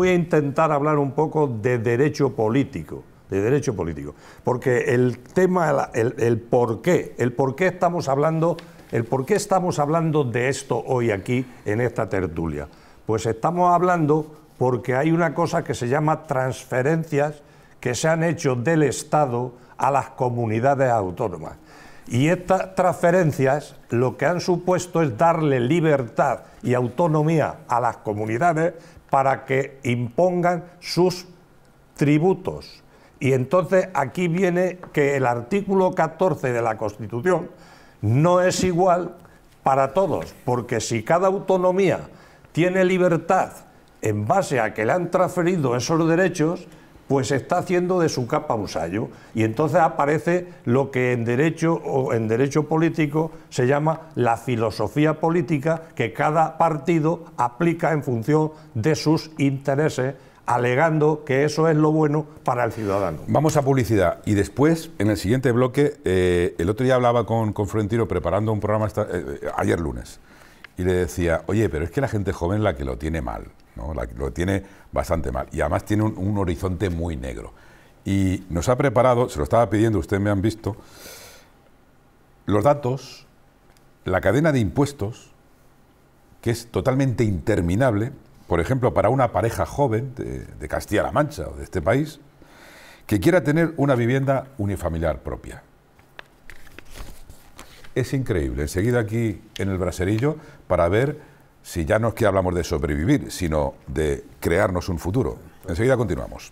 a, intentar hablar un poco de derecho político de derecho político, porque el tema, el, el por qué, el por qué estamos hablando, el por qué estamos hablando de esto hoy aquí en esta tertulia. Pues estamos hablando porque hay una cosa que se llama transferencias que se han hecho del Estado a las comunidades autónomas. Y estas transferencias lo que han supuesto es darle libertad y autonomía a las comunidades para que impongan sus tributos. Y entonces aquí viene que el artículo 14 de la Constitución no es igual para todos, porque si cada autonomía tiene libertad en base a que le han transferido esos derechos, pues está haciendo de su capa un sayo. Y entonces aparece lo que en derecho o en derecho político se llama la filosofía política que cada partido aplica en función de sus intereses, alegando que eso es lo bueno para el ciudadano. Vamos a publicidad. Y después, en el siguiente bloque, eh, el otro día hablaba con, con preparando un programa eh, eh, ayer lunes y le decía, oye, pero es que la gente joven es la que lo tiene mal, ¿no? la, lo tiene bastante mal. Y además tiene un, horizonte muy negro. Y nos ha preparado, se lo estaba pidiendo, ustedes me han visto, los datos, la cadena de impuestos, que es totalmente interminable, por ejemplo, para una pareja joven de Castilla-La Mancha o de este país, que quiera tener una vivienda unifamiliar propia es increíble. Enseguida aquí en el braserillo para ver si ya no es que hablamos de sobrevivir, sino de crearnos un futuro. Enseguida continuamos.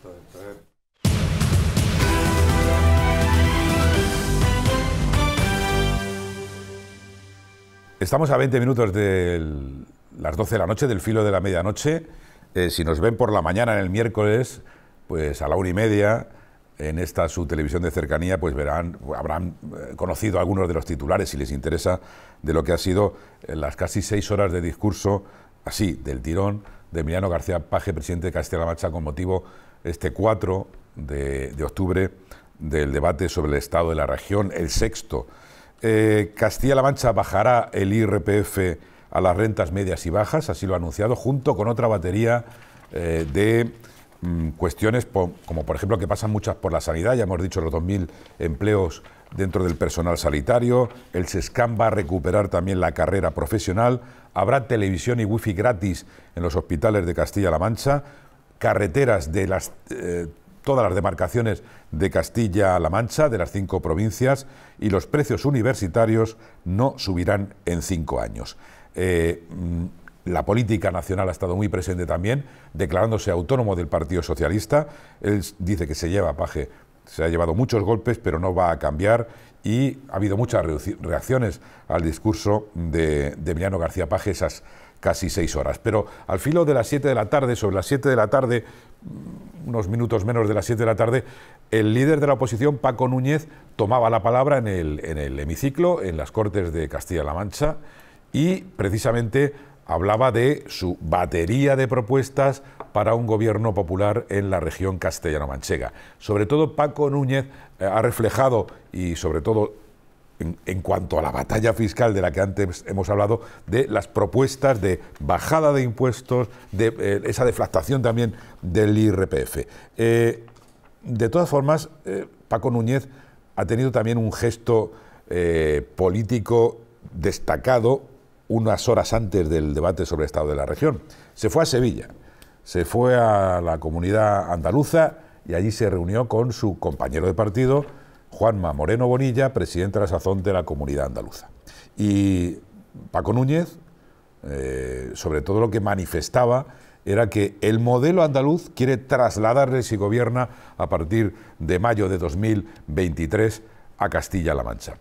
Estamos a 20 minutos de las 12 de la noche, del filo de la medianoche. Eh, si nos ven por la mañana en el miércoles, pues a la una y media, en esta su televisión de cercanía, pues verán, habrán eh, conocido algunos de los titulares, si les interesa, de lo que ha sido eh, las casi seis horas de discurso, así, del tirón, de Emiliano García Paje, presidente de Castilla-La Mancha, con motivo este 4 de, octubre del debate sobre el estado de la región, el sexto. Eh, Castilla-La Mancha bajará el IRPF a las rentas medias y bajas, así lo ha anunciado, junto con otra batería de Mm, cuestiones como, por ejemplo, que pasan muchas por la sanidad, ya hemos dicho los 2.000 empleos dentro del personal sanitario, el SESCAM va a recuperar también la carrera profesional, habrá televisión y wifi gratis en los hospitales de Castilla-La Mancha, carreteras de las... Eh, todas las demarcaciones de Castilla-La Mancha, de las cinco provincias, y los precios universitarios no subirán en cinco años. Eh, mm, la política nacional ha estado muy presente también, declarándose autónomo del Partido Socialista. Él dice que se lleva, Paje, se ha llevado muchos golpes, pero no va a cambiar. Y ha habido muchas reacciones al discurso de, de Emiliano García Paje, esas casi seis horas. Pero al filo de las siete de la tarde, sobre las siete de la tarde, mm, unos minutos menos de las siete de la tarde, el líder de la oposición, Paco Núñez, tomaba la palabra en el, en el hemiciclo, en las Cortes de Castilla-La Mancha, y precisamente hablaba de su batería de propuestas para un gobierno popular en la región castellano-manchega. Sobre todo Paco Núñez eh, ha reflejado y sobre todo en, cuanto a la batalla fiscal de la que antes hemos hablado, de las propuestas de bajada de impuestos, de eh, esa deflactación también del IRPF. Eh, de todas formas, Paco Núñez ha tenido también un gesto político destacado unas horas antes del debate sobre el estado de la región. Se fue a Sevilla, se fue a la comunidad andaluza y allí se reunió con su compañero de partido, Juanma Moreno Bonilla, presidente de la sazón de la comunidad andaluza. Y Paco Núñez, eh, sobre todo lo que manifestaba era que el modelo andaluz quiere trasladarle, si gobierna, a partir de mayo de 2023 a Castilla-La Mancha.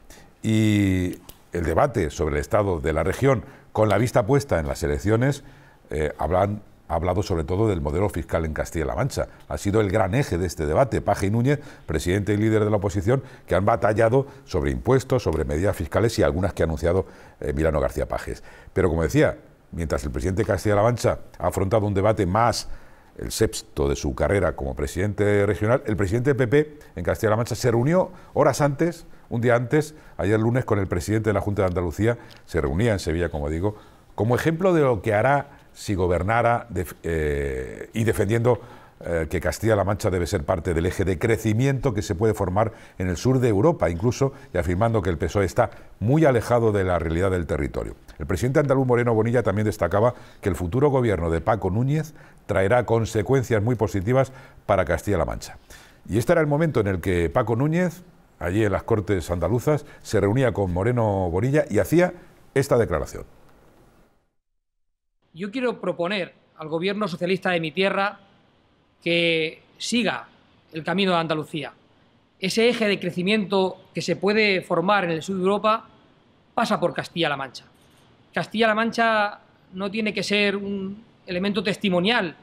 Y el debate sobre el estado de la región con la vista puesta en las elecciones, eh, hablado sobre todo del modelo fiscal en Castilla-La Mancha. Ha sido el gran eje de este debate. Paje y Núñez, presidente y líder de la oposición, que han batallado sobre impuestos, sobre medidas fiscales y algunas que ha anunciado eh, Milano García Pajes. Pero como decía, mientras el presidente de Castilla-La Mancha ha afrontado un debate más el sexto de su carrera como presidente regional, el presidente del PP en Castilla-La Mancha se reunió horas antes un día antes, ayer lunes, con el presidente de la Junta de Andalucía, se reunía en Sevilla, como digo, como ejemplo de lo que hará si gobernara eh, y defendiendo eh, que Castilla-La Mancha debe ser parte del eje de crecimiento que se puede formar en el sur de Europa, incluso y afirmando que el PSOE está muy alejado de la realidad del territorio. El presidente andaluz Moreno Bonilla también destacaba que el futuro gobierno de Paco Núñez traerá consecuencias muy positivas para Castilla-La Mancha. Y este era el momento en el que Paco Núñez, allí en las Cortes andaluzas, se reunía con Moreno Borilla y hacía esta declaración. Yo quiero proponer al gobierno socialista de mi tierra que siga el camino de Andalucía. Ese eje de crecimiento que se puede formar en el sur de Europa pasa por Castilla-La Mancha. Castilla-La Mancha no tiene que ser un elemento testimonial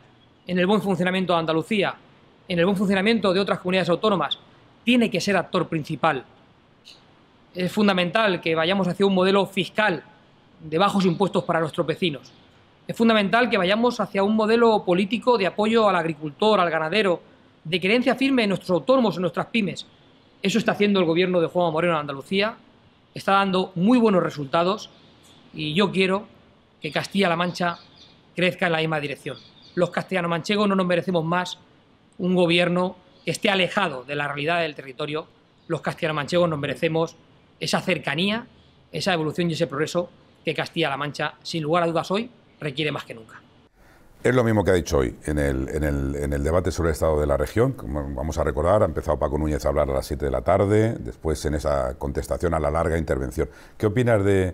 en el buen funcionamiento de Andalucía, en el buen funcionamiento de otras comunidades autónomas tiene que ser actor principal. Es fundamental que vayamos hacia un modelo fiscal de bajos impuestos para nuestros vecinos. Es fundamental que vayamos hacia un modelo político de apoyo al agricultor, al ganadero, de creencia firme en nuestros autónomos, en nuestras pymes. Eso está haciendo el gobierno de Juan Moreno en Andalucía, está dando muy buenos resultados y yo quiero que Castilla-La Mancha crezca en la misma dirección. Los castellanos manchegos no nos merecemos más un gobierno esté alejado de la realidad del territorio, los castellano nos merecemos esa cercanía, esa evolución y ese progreso que Castilla-La Mancha, sin lugar a dudas hoy, requiere más que nunca. Es lo mismo que ha dicho hoy en el, debate sobre el estado de la región. Como vamos a recordar, ha empezado Paco Núñez a hablar a las 7 de la tarde, después en esa contestación a la larga intervención. ¿Qué opinas de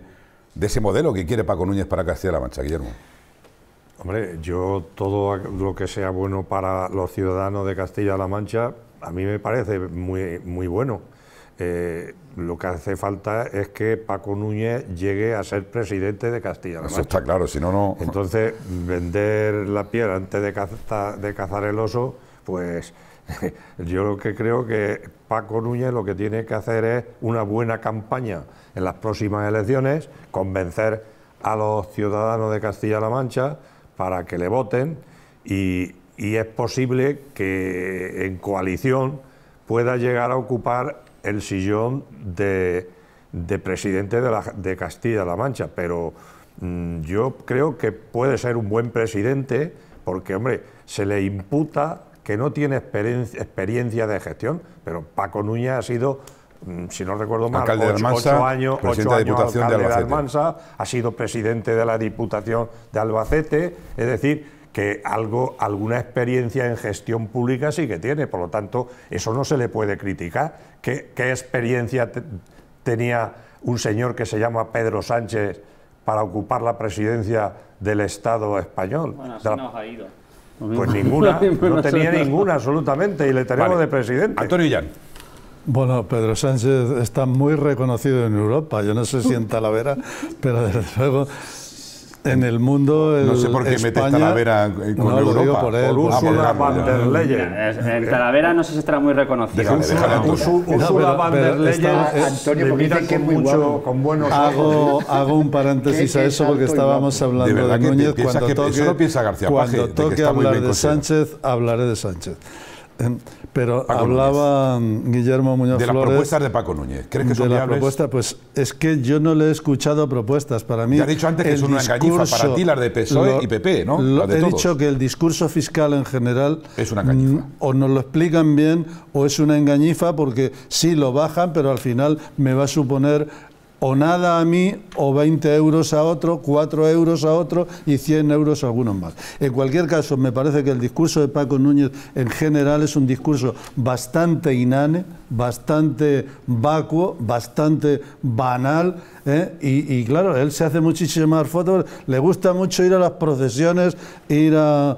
ese modelo que quiere Paco Núñez para Castilla-La Mancha, Guillermo? Hombre, yo todo lo que sea bueno para los ciudadanos de Castilla-La Mancha, a mí me parece muy, bueno. Eh, lo que hace falta es que Paco Núñez llegue a ser presidente de Castilla-La Mancha. Eso está claro, si no, no... Entonces, vender la piel antes de, de cazar el oso, pues yo lo que creo que Paco Núñez lo que tiene que hacer es una buena campaña en las próximas elecciones, convencer a los ciudadanos de Castilla-La Mancha para que le voten y, es posible que en coalición pueda llegar a ocupar el sillón de, presidente de, de Castilla-La Mancha, pero mm, yo creo que puede ser un buen presidente porque, hombre, se le imputa que no tiene experiencia, experiencia de gestión, pero Paco Núñez ha sido Mm, si no recuerdo mal, ocho, años, Diputación de, ha sido presidente de la Diputación de Albacete, es decir, que algo, alguna experiencia en gestión pública sí que tiene, por lo tanto, eso no se le puede criticar. ¿Qué, experiencia tenía un señor que se llama Pedro Sánchez para ocupar la presidencia del Estado español? Bueno, nos ha ido. Pues ninguna, no tenía ninguna absolutamente y le tenemos de presidente. Antonio bueno, Pedro Sánchez está muy reconocido en Europa. Yo no sé si en Talavera, pero desde luego en el mundo. El no sé por qué mete Talavera con Europa. por él, por de En Talavera no sé si estará muy reconocido. Úrsula no, van der Leyen. Antonio, porque dicen que mucho, con buenos hago, hago un paréntesis a eso porque estábamos hablando de, de Núñez. Cuando que toque, piensa García cuando toque hablar de Sánchez, hablaré de Sánchez. Em, pero hablaba mm, Guillermo Muñoz de Flores. De las propuestas de Paco Núñez. ¿Crees que de propuesta, pues es que yo no le he escuchado propuestas. Para mí. Ya dicho antes que es una engañifa para ti, de PSOE y PP, ¿no? he dicho que el discurso fiscal en general. Es una engañifa. Mm, o nos lo explican bien o es una engañifa porque sí lo bajan, pero al final me va a suponer o nada a mí, o 20 euros a otro, 4 euros a otro y 100 euros a algunos más. En cualquier caso, me parece que el discurso de Paco Núñez en general es un discurso bastante inane, bastante vacuo, bastante banal, ¿eh? y, claro, él se hace muchísimas fotos, le gusta mucho ir a las procesiones, ir a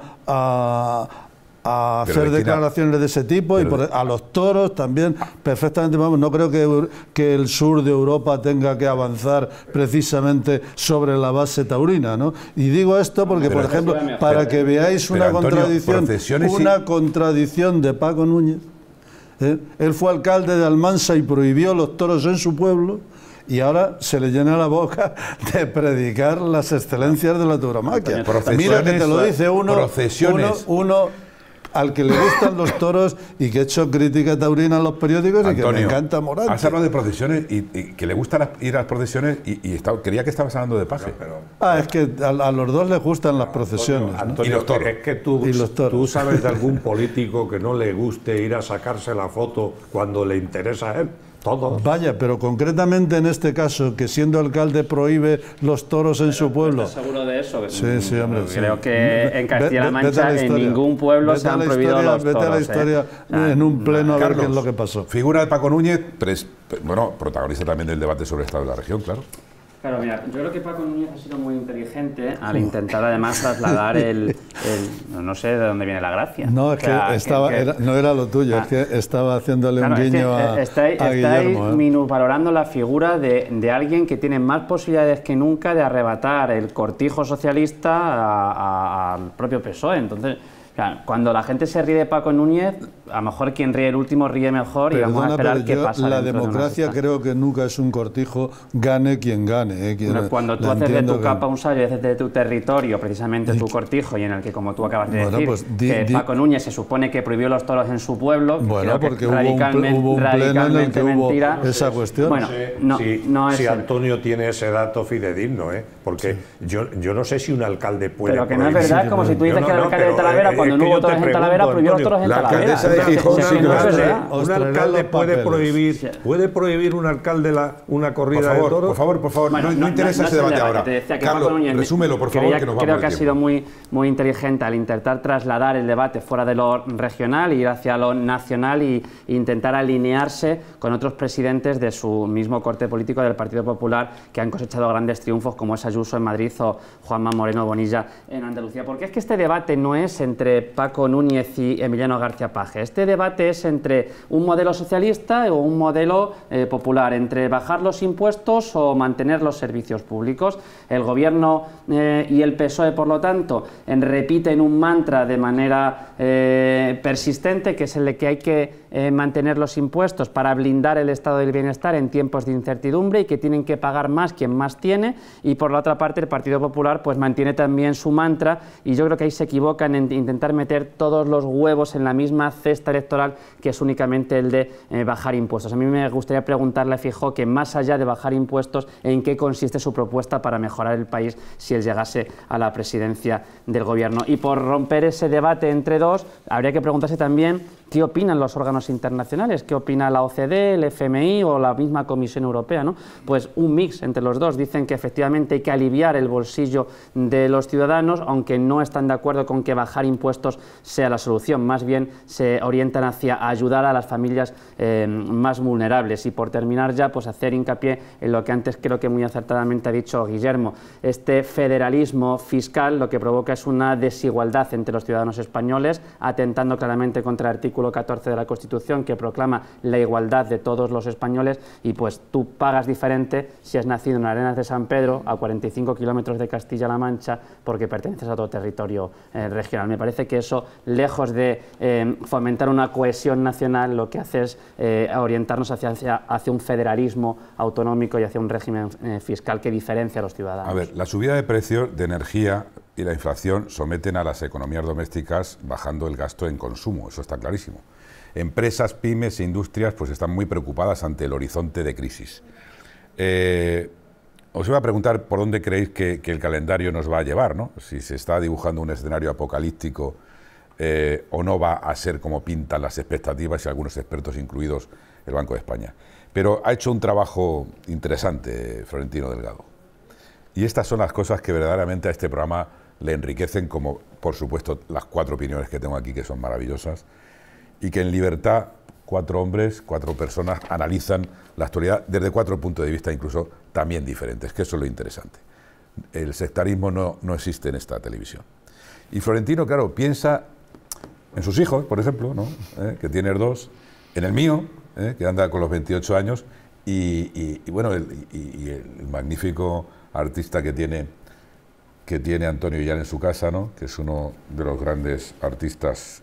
a hacer declaraciones de ese tipo y a los toros también perfectamente vamos no creo que, que, el sur de Europa tenga que avanzar precisamente sobre la base taurina no y digo esto porque por ejemplo para que veáis una contradicción una contradicción de Paco Núñez ¿eh? él fue alcalde de Almansa y prohibió los toros en su pueblo y ahora se le llena la boca de predicar las excelencias de la tauromaquia. Mira que te lo dice uno, uno, uno al que le gustan los toros y que ha hecho crítica taurina en los periódicos y que me encanta Morante. Has de procesiones y, que le gusta ir a las procesiones y, y que estabas hablando de paje. ah, es que a, los dos les gustan las procesiones. Es que tú, tú sabes de algún político que no le guste ir a sacarse la foto cuando le interesa a él. Vaya, pero concretamente en este caso, que siendo alcalde prohíbe los toros en su pueblo. ¿Estás seguro de eso? Sí, sí, hombre. Creo que en Castilla-La Mancha en ningún pueblo se han prohibido los toros. Vete a la ¿eh? historia ah, en un pleno a ver qué es lo que pasó. Figura de Paco Núñez, bueno, protagonista también del debate sobre el Estado de la región, claro. Claro, mira, yo creo que Paco Núñez ha sido muy inteligente ah, al intentar además trasladar el, No sé de dónde viene la gracia. No, es que, estaba, no era lo tuyo, es ah. que estaba haciéndole un guiño eh, a, estáis, ¿eh? la figura de, alguien que tiene más posibilidades que nunca de arrebatar el cortijo socialista al propio PSOE. Entonces, cuando la gente se ríe de Paco Núñez, a lo mejor quien ríe el último ríe mejor y vamos a esperar qué pasa. La democracia creo que nunca es un cortijo, gane quien gane. Eh, cuando tú haces de tu capa un sallo y haces de tu territorio precisamente tu cortijo y en el que, como tú acabas de decir, pues que Paco Núñez se supone que prohibió los toros en su pueblo, bueno, porque hubo radicalmente, un, hubo un pleno en el que hubo mentira. esa cuestión. Bueno, no, si, si Antonio tiene ese dato fidedigno, ¿eh? porque yo, yo no sé si un alcalde puede... Pero que no es verdad, como si tú dices que el alcalde de eh, Talavera, cuando no hubo toros en Talavera, prohibió los toros en Talavera un alcalde, puede prohibir, puede prohibir un alcalde una corrida favor, de toros. Por favor, por favor, no, interesa ese debate ahora. Carlos, resúmelo, por favor, que, nos vamos Creo que ha sido muy, muy inteligente al intentar trasladar el debate fuera de lo regional, ir hacia lo nacional e intentar alinearse con otros presidentes de su mismo corte político del Partido Popular que han cosechado grandes triunfos como es Ayuso en Madrid o Juanma Moreno Bonilla en Andalucía. Porque es que este debate no es entre Paco Núñez y Emiliano García Pages. Este debate es entre un modelo socialista o un modelo eh, popular, entre bajar los impuestos o mantener los servicios públicos. El Gobierno eh, y el PSOE, por lo tanto, repiten un mantra de manera eh, persistente, que es el de que hay que mantener los impuestos para blindar el estado del bienestar en tiempos de incertidumbre y que tienen que pagar más quien más tiene. Y por la otra parte, el Partido Popular pues, mantiene también su mantra y yo creo que ahí se equivocan en intentar meter todos los huevos en la misma cesta electoral que es únicamente el de eh, bajar impuestos. A mí me gustaría preguntarle Fijo que más allá de bajar impuestos, ¿en qué consiste su propuesta para mejorar el país si él llegase a la presidencia del gobierno? Y por romper ese debate entre dos, habría que preguntarse también qué opinan los órganos internacionales, qué opina la OCDE, el FMI o la misma Comisión Europea. Pues un mix entre los dos. Dicen que efectivamente hay que aliviar el bolsillo de los ciudadanos, aunque no están de acuerdo con que bajar impuestos sea la solución. Más bien se orientan hacia ayudar a las familias em, más vulnerables. Y por terminar ya, pues hacer hincapié en lo que antes creo que muy acertadamente ha dicho Guillermo. Este federalismo fiscal lo que provoca es una desigualdad entre los ciudadanos españoles, atentando claramente contra el artículo artículo 14 de la Constitución que proclama la igualdad de todos los españoles y pues tú pagas diferente si has nacido en Arenas de San Pedro, a 45 kilómetros de Castilla-La Mancha, porque perteneces a otro territorio eh, regional. Me parece que eso, lejos de eh, fomentar una cohesión nacional, lo que hace es eh, orientarnos hacia, hacia, un federalismo autonómico y hacia un régimen fiscal que diferencia a los ciudadanos. A ver, la subida de precios de energía y la inflación someten a las economías domésticas bajando el gasto en consumo, eso está clarísimo. Empresas, pymes e industrias pues están muy preocupadas ante el horizonte de crisis. Eh, os iba a preguntar por dónde creéis que, el calendario nos va a llevar, ¿no? Si se está dibujando un escenario apocalíptico eh, o no va a ser como pintan las expectativas y algunos expertos, incluidos el Banco de España. Pero ha hecho un trabajo interesante Florentino Delgado. Y estas son las cosas que verdaderamente a este programa le enriquecen, como por supuesto las cuatro opiniones que tengo aquí, que son maravillosas, y que en libertad cuatro hombres, cuatro personas analizan la actualidad desde cuatro puntos de vista incluso también diferentes, que eso es lo interesante. El sectarismo no, no existe en esta televisión. Y Florentino, claro, piensa en sus hijos, por ejemplo, ¿Eh? que tiene dos, en el mío, ¿eh? que anda con los 28 años, y, bueno, y, el magnífico artista que tiene que tiene Antonio Yan en su casa, que es uno de los grandes artistas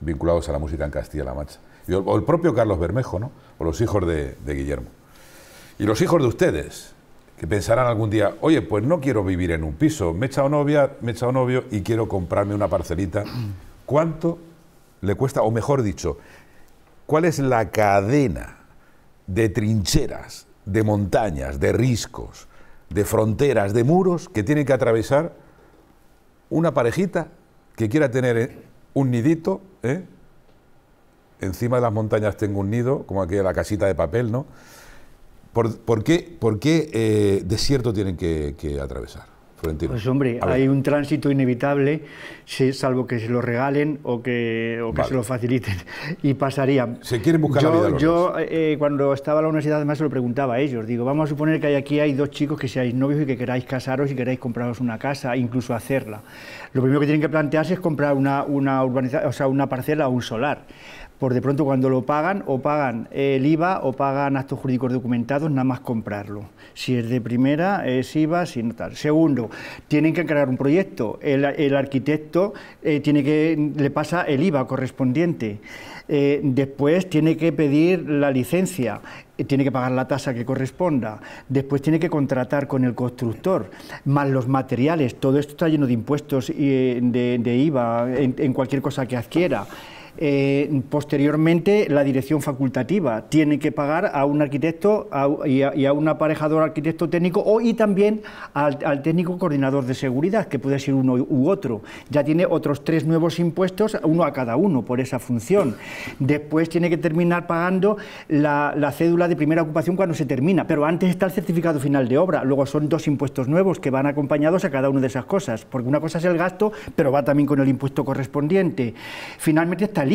vinculados a la música en Castilla-La Mancha. Y el, o el propio Carlos Bermejo, ¿no? o los hijos de, de Guillermo. Y los hijos de ustedes, que pensarán algún día, oye, pues no quiero vivir en un piso, me he echado novia, me he echado novio y quiero comprarme una parcelita. ¿Cuánto le cuesta, o mejor dicho, cuál es la cadena de trincheras, de montañas, de riscos, de fronteras, de muros que tiene que atravesar una parejita que quiera tener eh, un nidito, ¿eh? encima de las montañas tengo un nido, como aquella la casita de papel, ¿no? ¿Por, qué, por qué eh, desierto tienen que atravesar? Pues hombre, hay un tránsito inevitable, salvo que se lo regalen o que, se lo faciliten. Y pasaría. Se quiere buscar yo, yo, eh, eh, cuando estaba en la universidad, además se lo preguntaba a ellos. Digo, vamos a suponer que aquí hay dos chicos que seáis novios y que queráis casaros y queráis compraros una casa, incluso hacerla. Lo primero que tienen que plantearse es comprar una, una, o sea, una parcela o un solar por de pronto cuando lo pagan, o pagan el IVA o pagan actos jurídicos documentados, nada más comprarlo. Si es de primera, eh, es IVA, si no tal. Segundo, tienen que crear un proyecto. El, arquitecto eh, tiene que, le pasa el IVA correspondiente. Eh, después tiene que pedir la licencia tiene que pagar la tasa que corresponda, después tiene que contratar con el constructor, más los materiales, todo esto está lleno de impuestos y de, IVA en cualquier cosa que adquiera. Eh, posteriormente, la dirección facultativa tiene que pagar a un arquitecto y, a, un aparejador arquitecto técnico o, y también al, técnico coordinador de seguridad, que puede ser uno u otro. Ya tiene otros tres nuevos impuestos, uno a cada uno, por esa función. Después tiene que terminar pagando la, cédula de primera ocupación cuando se termina, pero antes está el certificado final de obra. Luego son dos impuestos nuevos que van acompañados a cada una de esas cosas, porque una cosa es el gasto, pero va también con el impuesto correspondiente. Finalmente está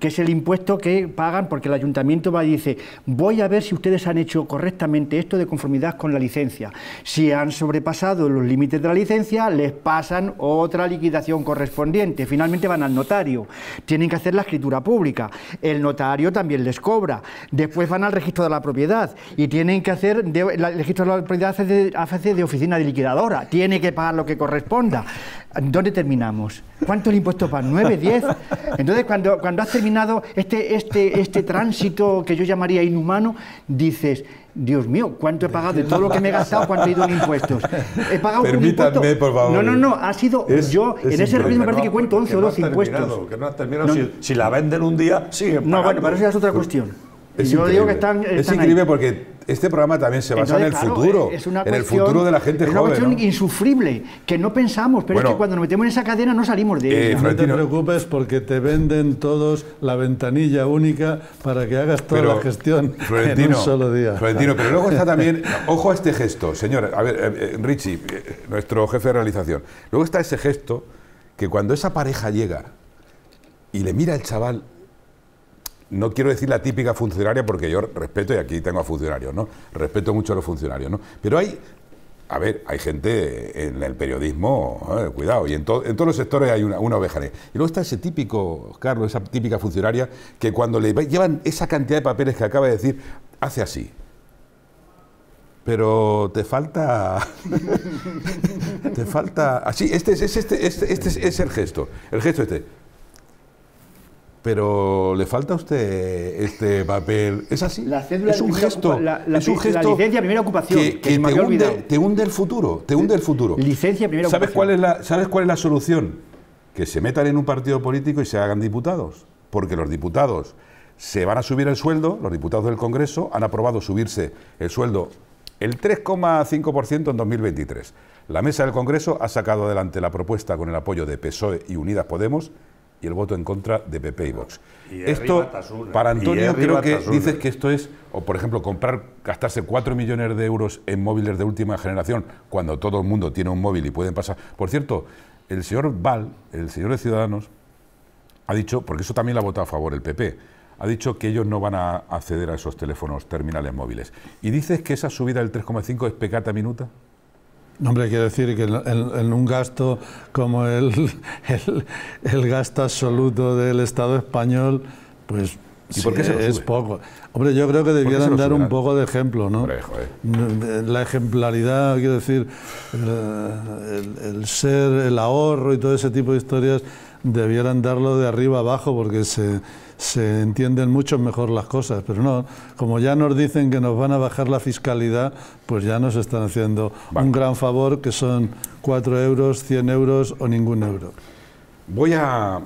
que es el impuesto que pagan porque el ayuntamiento va y dice, voy a ver si ustedes han hecho correctamente esto de conformidad con la licencia. Si han sobrepasado los límites de la licencia, les pasan otra liquidación correspondiente. Finalmente van al notario, tienen que hacer la escritura pública. El notario también les cobra. Después van al registro de la propiedad y tienen que hacer, el registro de la propiedad hace de oficina de liquidadora, tiene que pagar lo que corresponda. ¿dónde terminamos? ¿Cuánto el impuesto para? ¿9, 10? Entonces, cuando, cuando has terminado este, este, este tránsito que yo llamaría inhumano, dices, Dios mío, ¿cuánto he pagado? De todo lo que me he gastado, cuando he ido en impuestos? He pagado Permítanme, un impuesto. por favor. No, no, no, ha sido yo, en ese régimen me parece que cuento 11 o 12 impuestos. Que no has terminado, no, si, si, la venden un día, sí, pagando. No, bueno, pero eso ya es otra cuestión. Es increíble. porque este programa también se basa en el futuro, en el futuro de la gente joven. es una cuestión insufrible, que no pensamos, pero es que cuando nos metemos en esa cadena no salimos de eh, ella. no te preocupes porque te venden todos la ventanilla única para que hagas toda la gestión en un solo día. Florentino, pero luego está también, ojo a este gesto, señor, a ver, eh, eh, Richie, nuestro jefe de realización, luego está ese gesto que cuando esa pareja llega y le mira el chaval no quiero decir la típica funcionaria porque yo respeto, y aquí tengo a funcionarios, ¿no? Respeto mucho a los funcionarios, ¿no? Pero hay, a ver, hay gente en el periodismo, eh, cuidado, y en, todos los sectores hay una, oveja Y luego está ese típico, Carlos, esa típica funcionaria que cuando le llevan esa cantidad de papeles que acaba de decir, hace así pero te falta te falta así este, este, este, este es es el gesto el gesto este pero le falta a usted este papel. Es así. La es un gesto. licencia primera ocupación. Que, te, hunde, el futuro. Te hunde el futuro. Licencia ¿Sabes Cuál es la, ¿Sabes cuál es la solución? Que se metan en un partido político y se hagan diputados. Porque los diputados se van a subir el sueldo, los diputados del Congreso han aprobado subirse el sueldo el 3,5% en 2023. La mesa del Congreso ha sacado adelante la propuesta con el apoyo de PSOE y Unidas Podemos y el voto en contra de PP y Vox. Y esto, para Antonio, creo que dices que esto es, o por ejemplo, comprar, gastarse 4 millones de euros en móviles de última generación cuando todo el mundo tiene un móvil y pueden pasar. Por cierto, el señor Val, el señor de Ciudadanos, ha dicho, porque eso también la ha votado a favor el PP, ha dicho que ellos no van a acceder a esos teléfonos terminales móviles. ¿Y dices que esa subida del 3,5 es pecata minuta? hombre, quiero decir que en, un gasto como el, el, gasto absoluto del Estado español, pues es poco. Hombre, yo creo que debieran dar un poco de ejemplo, ¿no? la ejemplaridad, quiero decir, eh, el, ser, el ahorro y todo ese tipo de historias debieran darlo de arriba abajo porque se se entienden mucho mejor las cosas. Pero no, como ya nos dicen que nos van a bajar la fiscalidad, pues ya nos están haciendo un gran favor que son 4 euros, 100 euros o ningún euro. Voy a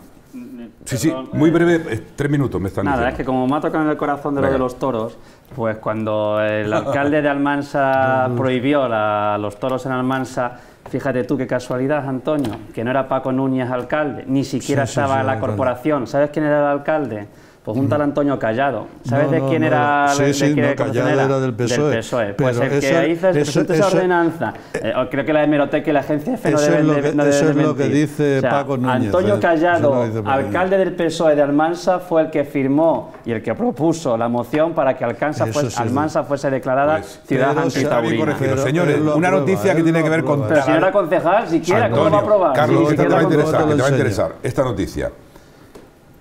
Sí, sí, muy eh, breve, eh, tres minutos me están Nada, es que como me ha en el corazón de de los toros, pues cuando el alcalde de Almansa prohibió a los toros en Almansa Fíjate tú qué casualidad, Antonio, que no era Paco Núñez alcalde, ni siquiera estaba en la corporación. ¿Sabes quién era el alcalde? Pues un tal Antonio Callado. ¿Sabes de quién era? Sí, de, sí, de Callado era? del PSOE. Del PSOE. E. Pues el que hizo esa, ordenanza. Eh, eh, creo que la hemeroteca y la agencia F deben de, Eso es lo que eh, dice Paco Núñez. Antonio Callado, alcalde del PSOE de Almansa, fue el que firmó y el que propuso la moción para que Almanza fuese, Almansa fuese declarada pues, ciudad antitaurina. Señores, una noticia que tiene que ver con... Pero si concejal, siquiera, ¿cómo va a aprobar? Carlos, te va a interesar. Esta noticia.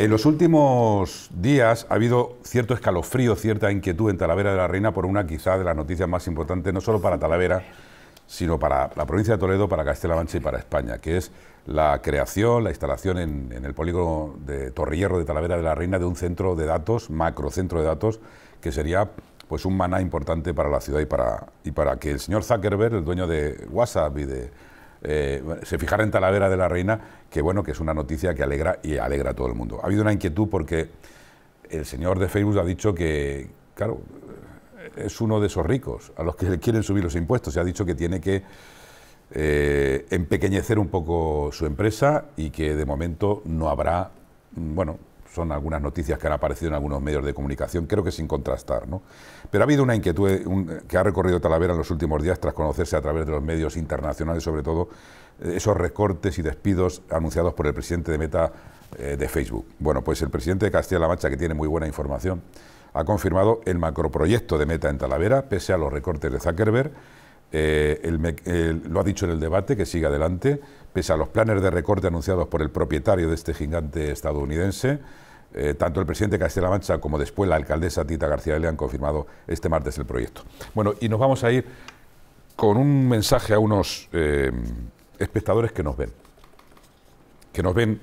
En los últimos días ha habido cierto escalofrío, cierta inquietud en Talavera de la Reina por una quizá de las noticias más importantes, no solo para Talavera, sino para la provincia de Toledo, para castilla y para España, que es la creación, la instalación en, el polígono de Torrillero de Talavera de la Reina de un centro de datos, macrocentro de datos, que sería pues un maná importante para la ciudad y para, y para que el señor Zuckerberg, el dueño de WhatsApp y de eh, se fijara en Talavera de la Reina, que bueno, que es una noticia que alegra y alegra a todo el mundo. Ha habido una inquietud porque el señor de Facebook ha dicho que, claro, eh, es uno de esos ricos a los que le quieren subir los impuestos se ha dicho que tiene que eh, empequeñecer un poco su empresa y que de momento no habrá, mm, bueno, son algunas noticias que han aparecido en algunos medios de comunicación, creo que sin contrastar. ¿no? Pero ha habido una inquietud que ha recorrido Talavera en los últimos días tras conocerse a través de los medios internacionales, sobre todo eh, esos recortes y despidos anunciados por el presidente de Meta eh, de Facebook. Bueno, pues el presidente de Castilla-La Mancha, que tiene muy buena información, ha confirmado el macroproyecto de Meta en Talavera, pese a los recortes de Zuckerberg. Eh, lo ha dicho en el debate, que sigue adelante Pese a los planes de recorte anunciados por el propietario de este gigante estadounidense, eh, tanto el presidente castilla Mancha como después la alcaldesa Tita García le han confirmado este martes el proyecto. Bueno, y nos vamos a ir con un mensaje a unos eh, espectadores que nos ven, que nos ven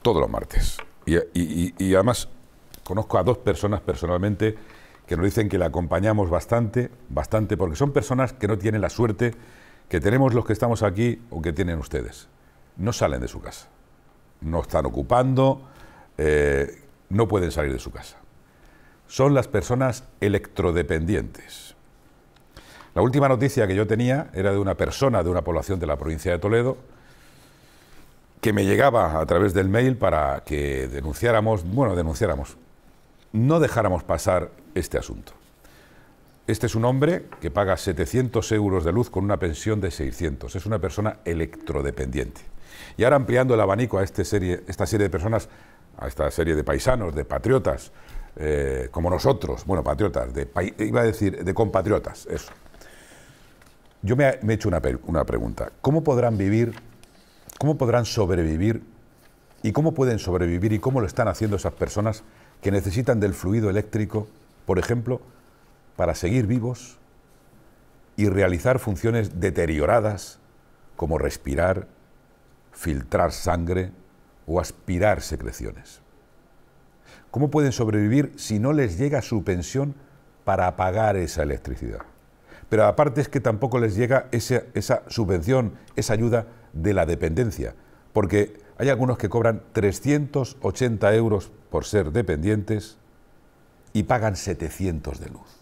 todos los martes. Y, además conozco a dos personas personalmente que nos dicen que la acompañamos bastante, bastante, porque son personas que no tienen la suerte que tenemos los que estamos aquí o que tienen ustedes. No salen de su casa, no están ocupando, eh, no pueden salir de su casa. Son las personas electrodependientes. La última noticia que yo tenía era de una persona de una población de la provincia de Toledo que me llegaba a través del mail para que denunciáramos, bueno, denunciáramos, no dejáramos pasar este asunto. Este es un hombre que paga 700 euros de luz con una pensión de 600. Es una persona electrodependiente. Y ahora ampliando el abanico a este serie, esta serie de personas, a esta serie de paisanos, de patriotas, eh, como nosotros, bueno, patriotas, de, iba a decir, de compatriotas, eso. Yo me he hecho una pregunta. ¿Cómo podrán vivir, cómo podrán sobrevivir y cómo pueden sobrevivir y cómo lo están haciendo esas personas que necesitan del fluido eléctrico, por ejemplo, para seguir vivos y realizar funciones deterioradas como respirar, filtrar sangre o aspirar secreciones. ¿Cómo pueden sobrevivir si no les llega su pensión para pagar esa electricidad? Pero aparte es que tampoco les llega esa, esa subvención, esa ayuda de la dependencia, porque hay algunos que cobran 380 euros por ser dependientes y pagan 700 de luz.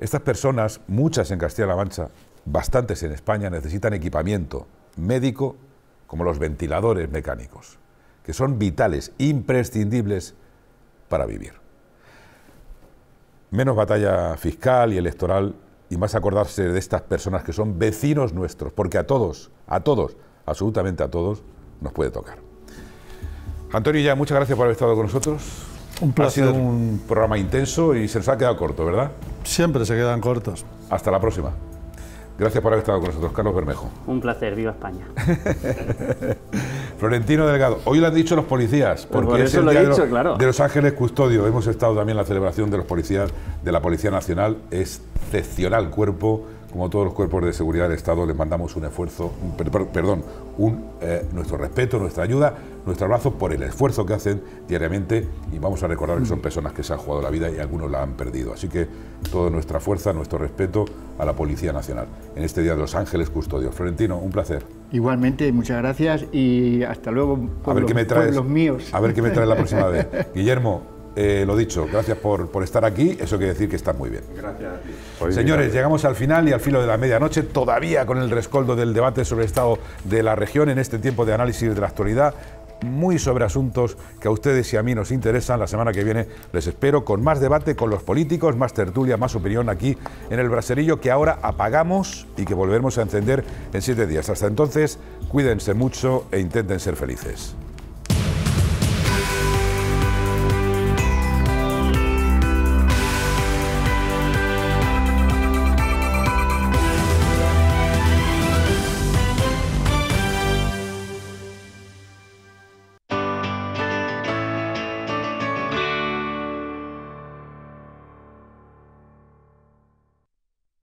Estas personas, muchas en Castilla-La Mancha, bastantes en España, necesitan equipamiento médico como los ventiladores mecánicos, que son vitales, imprescindibles para vivir. Menos batalla fiscal y electoral y más acordarse de estas personas que son vecinos nuestros, porque a todos, a todos, absolutamente a todos, nos puede tocar. Antonio, ya muchas gracias por haber estado con nosotros. Un placer. Ha sido un programa intenso y se les ha quedado corto, ¿verdad? Siempre se quedan cortos. Hasta la próxima. Gracias por haber estado con nosotros, Carlos Bermejo. Un placer, viva España. Florentino Delgado, hoy lo han dicho los policías, pues porque lo dicho, claro. de, los, Ángeles Custodio. Hemos estado también en la celebración de los policías de la Policía Nacional, excepcional cuerpo como todos los cuerpos de seguridad del Estado, les mandamos un esfuerzo, perdón, eh, nuestro respeto, nuestra ayuda, nuestro abrazo por el esfuerzo que hacen diariamente y vamos a recordar que son personas que se han jugado la vida y algunos la han perdido. Así que toda nuestra fuerza, nuestro respeto a la Policía Nacional. En este Día de los Ángeles Custodios. Florentino, un placer. Igualmente, muchas gracias y hasta luego por, a ver qué me traes, los míos. A ver qué me traes la próxima vez. Guillermo, eh, lo dicho, gracias por, por estar aquí. Eso quiere decir que estás muy bien. Gracias a ti. Señores, llegamos al final y al filo de la medianoche, todavía con el rescoldo del debate sobre el estado de la región en este tiempo de análisis de la actualidad muy sobre asuntos que a ustedes y a mí nos interesan. La semana que viene les espero con más debate con los políticos, más tertulia, más opinión aquí en el Braserillo que ahora apagamos y que volveremos a encender en siete días. Hasta entonces, cuídense mucho e intenten ser felices.